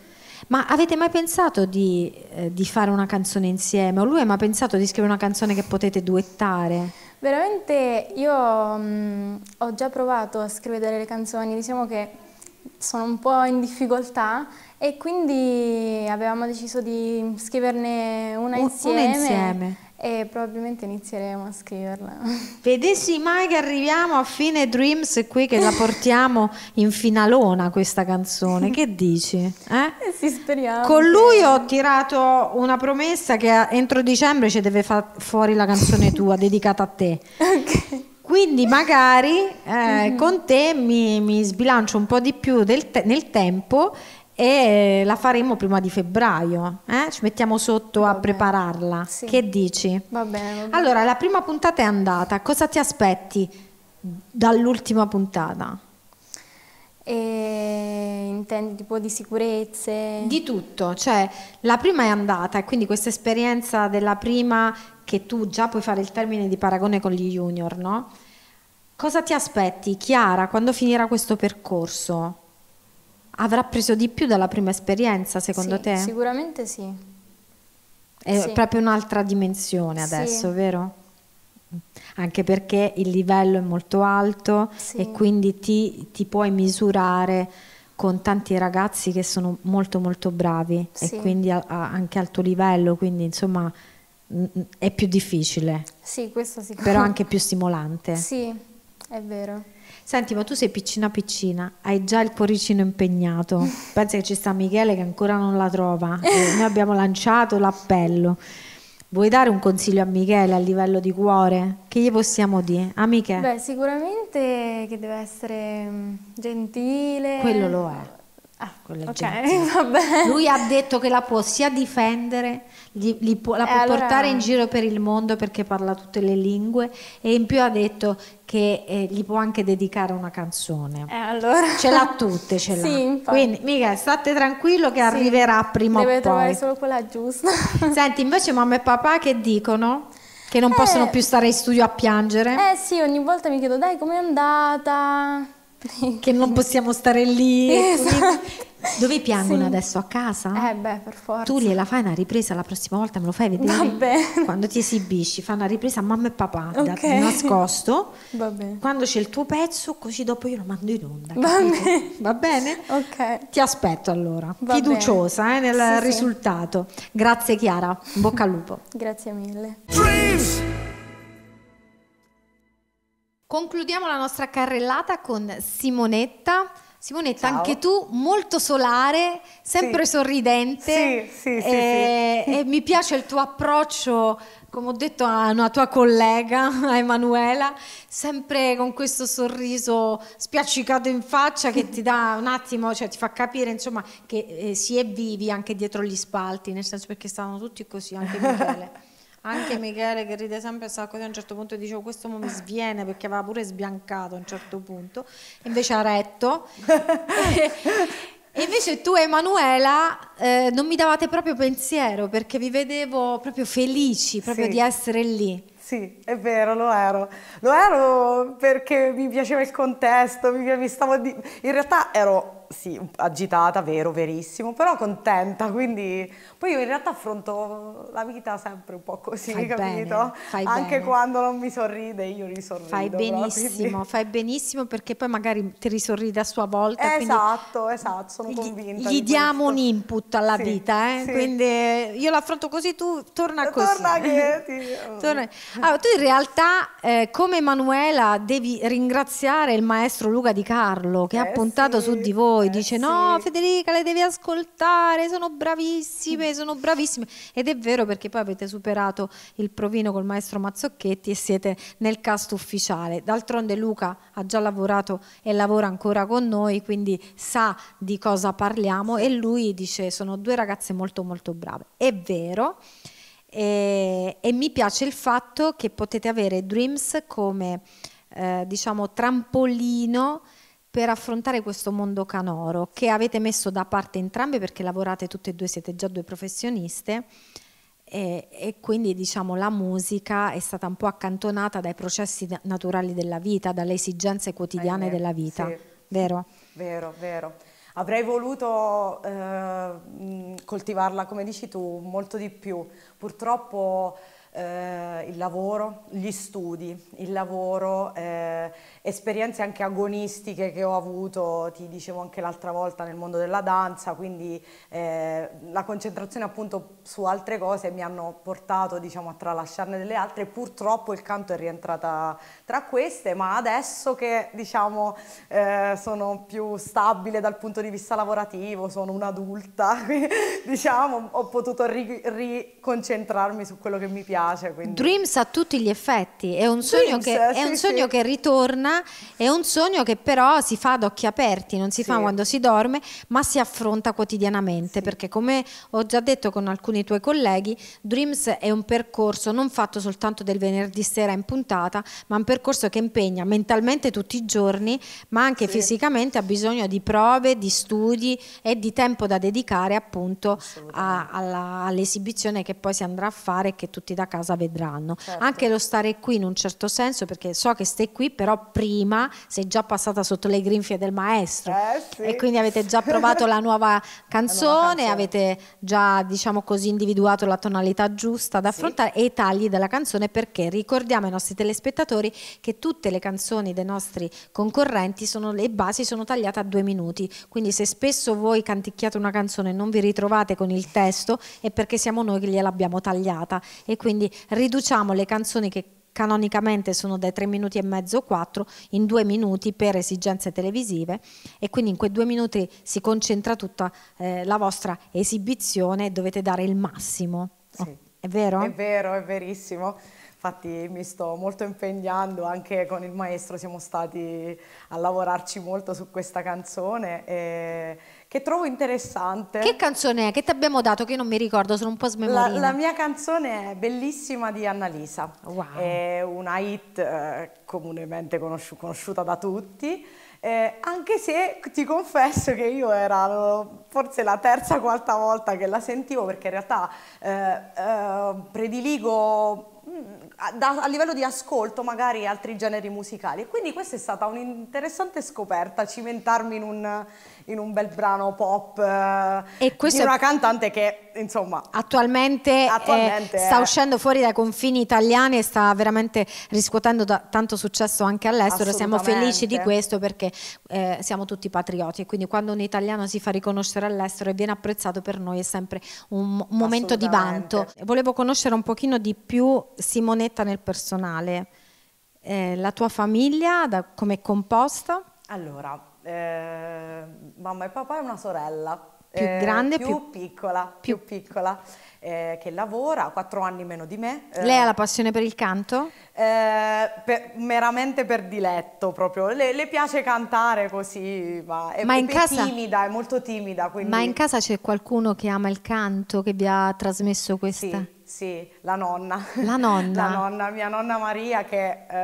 Ma avete mai pensato di, eh, di, fare una canzone insieme? O lui ha mai pensato di scrivere una canzone che potete duettare? Veramente io mh, mm, ho già provato a scrivere delle canzoni, diciamo che sono un po' in difficoltà e quindi avevamo deciso di scriverne una insieme. Una insieme. E probabilmente inizieremo a scriverla. (laughs) Vedessi mai che arriviamo a fine Dreams qui che la portiamo in finalona questa canzone, che dici? Eh? eh sì, speriamo. Con lui ho tirato una promessa che entro dicembre ci deve far fuori la canzone tua dedicata a te. (laughs) ok. Quindi magari eh, mm. con te mi, mi, sbilancio un po' di più te nel tempo e la faremo prima di febbraio. Eh? Ci mettiamo sotto va a bene. prepararla. Sì. Che dici? Va bene, va bene. Allora, la prima puntata è andata. Cosa ti aspetti dall'ultima puntata? E intendi tipo di sicurezze? Di tutto, cioè la prima è andata e quindi questa esperienza della prima che tu già puoi fare il termine di paragone con gli junior, no? Cosa ti aspetti, Chiara, quando finirà questo percorso? Avrà preso di più dalla prima esperienza, secondo sì, te? Sicuramente sì. È sì. proprio un'altra dimensione adesso, sì. vero? anche perché il livello è molto alto sì. e quindi ti, ti, puoi misurare con tanti ragazzi che sono molto molto bravi sì. e quindi a, a, anche al tuo livello, quindi insomma mh, mm, mm, è più difficile. Sì, questo sicuramente. Però (laughs) anche più stimolante. Sì, è vero. Senti, ma tu sei piccina piccina, hai già il cuoricino impegnato. (laughs) Pensa che ci sta Michele che ancora non la trova. Eh, noi abbiamo lanciato l'appello. Vuoi dare un consiglio a Michele a livello di cuore? Che gli possiamo dire? A Michele? Beh, sicuramente che deve essere mm, gentile. Quello lo è. Ah, con la okay, gente. (laughs) Lui ha detto che la può sia difendere, gli, gli può, la eh, può allora... portare in giro per il mondo perché parla tutte le lingue e in più ha detto che eh, gli può anche dedicare una canzone. Eh, allora... Ce l'ha tutte, ce (laughs) l'ha. Sì, Quindi, mica, state tranquillo che sì, arriverà prima o poi. Deve trovare solo quella giusta. (laughs) Senti, invece mamma e papà che dicono? Che non eh, possono più stare in studio a piangere? Eh sì, ogni volta mi chiedo, dai, com'è andata? (laughs) che non possiamo stare lì. Esatto. Dove piangono sì. adesso? A casa? Eh beh, per forza. Tu gliela fai una ripresa la prossima volta, me lo fai vedere? Va Quando ti esibisci, fai una ripresa a mamma e papà, okay. da, nascosto. Va bene. Quando c'è il tuo pezzo, così dopo io lo mando in onda. Va bene. Va bene? Ok. Ti aspetto allora, Va fiduciosa eh, nel sì, risultato. Sì. Grazie Chiara, bocca al lupo. Grazie mille. Dreams. Concludiamo la nostra carrellata con Simonetta. Simonetta, Ciao. anche tu molto solare, sempre sì. sorridente. Sì, sì, sì, e, sì. Eh, e mi piace il tuo approccio, come ho detto a una tua collega, (laughs) a Emanuela, sempre con questo sorriso spiaccicato in faccia che ti dà un attimo, cioè ti fa capire insomma che eh, si è vivi anche dietro gli spalti, nel senso perché stavano tutti così, anche Michele. (laughs) Anche Michele che ride sempre sta così a un certo punto e dicevo oh, questo mi sviene perché aveva pure sbiancato a un certo punto, invece ha retto. E invece tu e Emanuela eh, non mi davate proprio pensiero perché vi vedevo proprio felici proprio sì. di essere lì. Sì, è vero, lo ero. Lo ero perché mi piaceva il contesto, mi, mi stavo di... in realtà ero sì, agitata, vero, verissimo, però contenta, quindi poi io in realtà affronto la vita sempre un po' così, fai capito? Bene, Anche bene. quando non mi sorride io risorrido. Fai benissimo, quindi... fai benissimo perché poi magari ti risorride a sua volta. Esatto, esatto, sono gli, convinta. Gli diamo questo. un input alla sì, vita, eh? sì. quindi io l'affronto così, tu torna così. Torna che ti... (laughs) torna. Allora, tu in realtà eh, come Emanuela devi ringraziare il maestro Luca Di Carlo che eh ha puntato sì. su di voi voi, eh, dice sì. no Federica le devi ascoltare, sono bravissime, sono bravissime. Ed è vero perché poi avete superato il provino col maestro Mazzocchetti e siete nel cast ufficiale. D'altronde Luca ha già lavorato e lavora ancora con noi, quindi sa di cosa parliamo e lui dice sono due ragazze molto molto brave. È vero. E, eh, e, mi piace il fatto che potete avere Dreams come eh, diciamo trampolino per affrontare questo mondo canoro che avete messo da parte entrambe perché lavorate tutte e due, siete già due professioniste e, e quindi diciamo la musica è stata un po' accantonata dai processi naturali della vita, dalle esigenze quotidiane eh, della vita, sì. vero? Vero, vero. Avrei voluto eh, coltivarla, come dici tu, molto di più. Purtroppo eh, il lavoro, gli studi, il lavoro, eh, esperienze anche agonistiche che ho avuto, ti dicevo anche l'altra volta nel mondo della danza, quindi eh, la concentrazione appunto su altre cose mi hanno portato diciamo, a tralasciarne delle altre, purtroppo il canto è rientrata tra queste, ma adesso che diciamo, eh, sono più stabile dal punto di vista lavorativo, sono un'adulta, (laughs) diciamo, ho potuto riconcentrarmi su quello che mi piace piace. Quindi. Dreams a tutti gli effetti, è un sogno, Dreams, che, eh, sì, è un sogno che, ritorna, è un sogno che però si fa ad occhi aperti, non si sì. fa quando si dorme, ma si affronta quotidianamente, perché come ho già detto con alcuni tuoi colleghi, Dreams è un percorso non fatto soltanto del venerdì sera in puntata, ma un percorso che impegna mentalmente tutti i giorni, ma anche fisicamente ha bisogno di prove, di studi e di tempo da dedicare appunto all'esibizione che poi si andrà a fare e che tutti da casa casa vedranno. Certo. Anche lo stare qui in un certo senso, perché so che stai qui, però prima sei già passata sotto le grinfie del maestro eh, sì. e quindi avete già provato la nuova, canzone, (laughs) la nuova canzone, avete già diciamo così individuato la tonalità giusta da affrontare e i tagli della canzone perché ricordiamo ai nostri telespettatori che tutte le canzoni dei nostri concorrenti sono le basi sono tagliate a due minuti, quindi se spesso voi canticchiate una canzone e non vi ritrovate con il testo è perché siamo noi che gliel'abbiamo tagliata e quindi quindi riduciamo le canzoni che canonicamente sono dai 3 minuti e mezzo o 4 in 2 minuti per esigenze televisive e quindi in quei 2 minuti si concentra tutta eh, la vostra esibizione e dovete dare il massimo. Sì. Oh, è vero? È vero, è verissimo. Infatti mi sto molto impegnando, anche con il maestro siamo stati a lavorarci molto su questa canzone e che trovo interessante. Che canzone è? Che ti abbiamo dato? Che io non mi ricordo, sono un po' smemorina. La, la mia canzone è bellissima di Annalisa. Wow. È una hit eh, comunemente conosci conosciuta da tutti. Eh, anche se ti confesso che io era eh, forse la terza o quarta volta che la sentivo perché in realtà eh, eh prediligo mm, da, a livello di ascolto magari altri generi musicali. Quindi questa è stata un'interessante scoperta, cimentarmi in un, in un bel brano pop eh, e di una cantante che insomma attualmente, eh, attualmente eh, sta uscendo fuori dai confini italiani e sta veramente riscuotendo da, tanto successo anche all'estero siamo felici di questo perché eh, siamo tutti patrioti e quindi quando un italiano si fa riconoscere all'estero e viene apprezzato per noi è sempre un momento di vanto volevo conoscere un pochino di più Simonetta nel personale eh, la tua famiglia, come è composta? Allora, eh, mamma e papà e una sorella. Più eh, grande? Più, più, piccola, più, più piccola, eh, che lavora, ha quattro anni meno di me. Eh. Lei ha la passione per il canto? Eh, per, meramente per diletto proprio, le, le piace cantare così, ma è, ma in casa, timida, è molto timida. Quindi... Ma in casa c'è qualcuno che ama il canto, che vi ha trasmesso questa? Sì sì, la nonna. La nonna? (laughs) La nonna, mia nonna Maria che eh,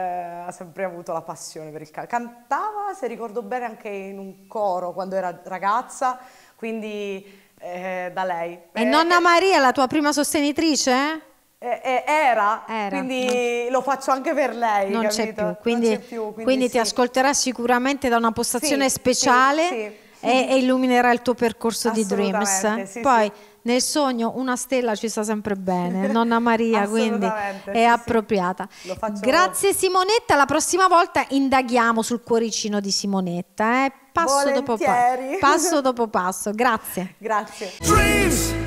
ha sempre avuto la passione per il calcio. Cantava, se ricordo bene, anche in un coro quando era ragazza, quindi eh, da lei. E eh, nonna eh. Maria è la tua prima sostenitrice? Eh, eh, era, era, quindi no. lo faccio anche per lei. Non c'è più, quindi, più, quindi, quindi sì. ti ascolterà sicuramente da una postazione sì, speciale sì, e, e, illuminerà il tuo percorso di Dreams. Poi nel sogno una stella ci sta sempre bene, nonna Maria, (laughs) quindi è sì, appropriata. Sì. Grazie Simonetta, la prossima volta indaghiamo sul cuoricino di Simonetta, eh? passo, dopo passo (laughs) dopo passo. Grazie. Grazie.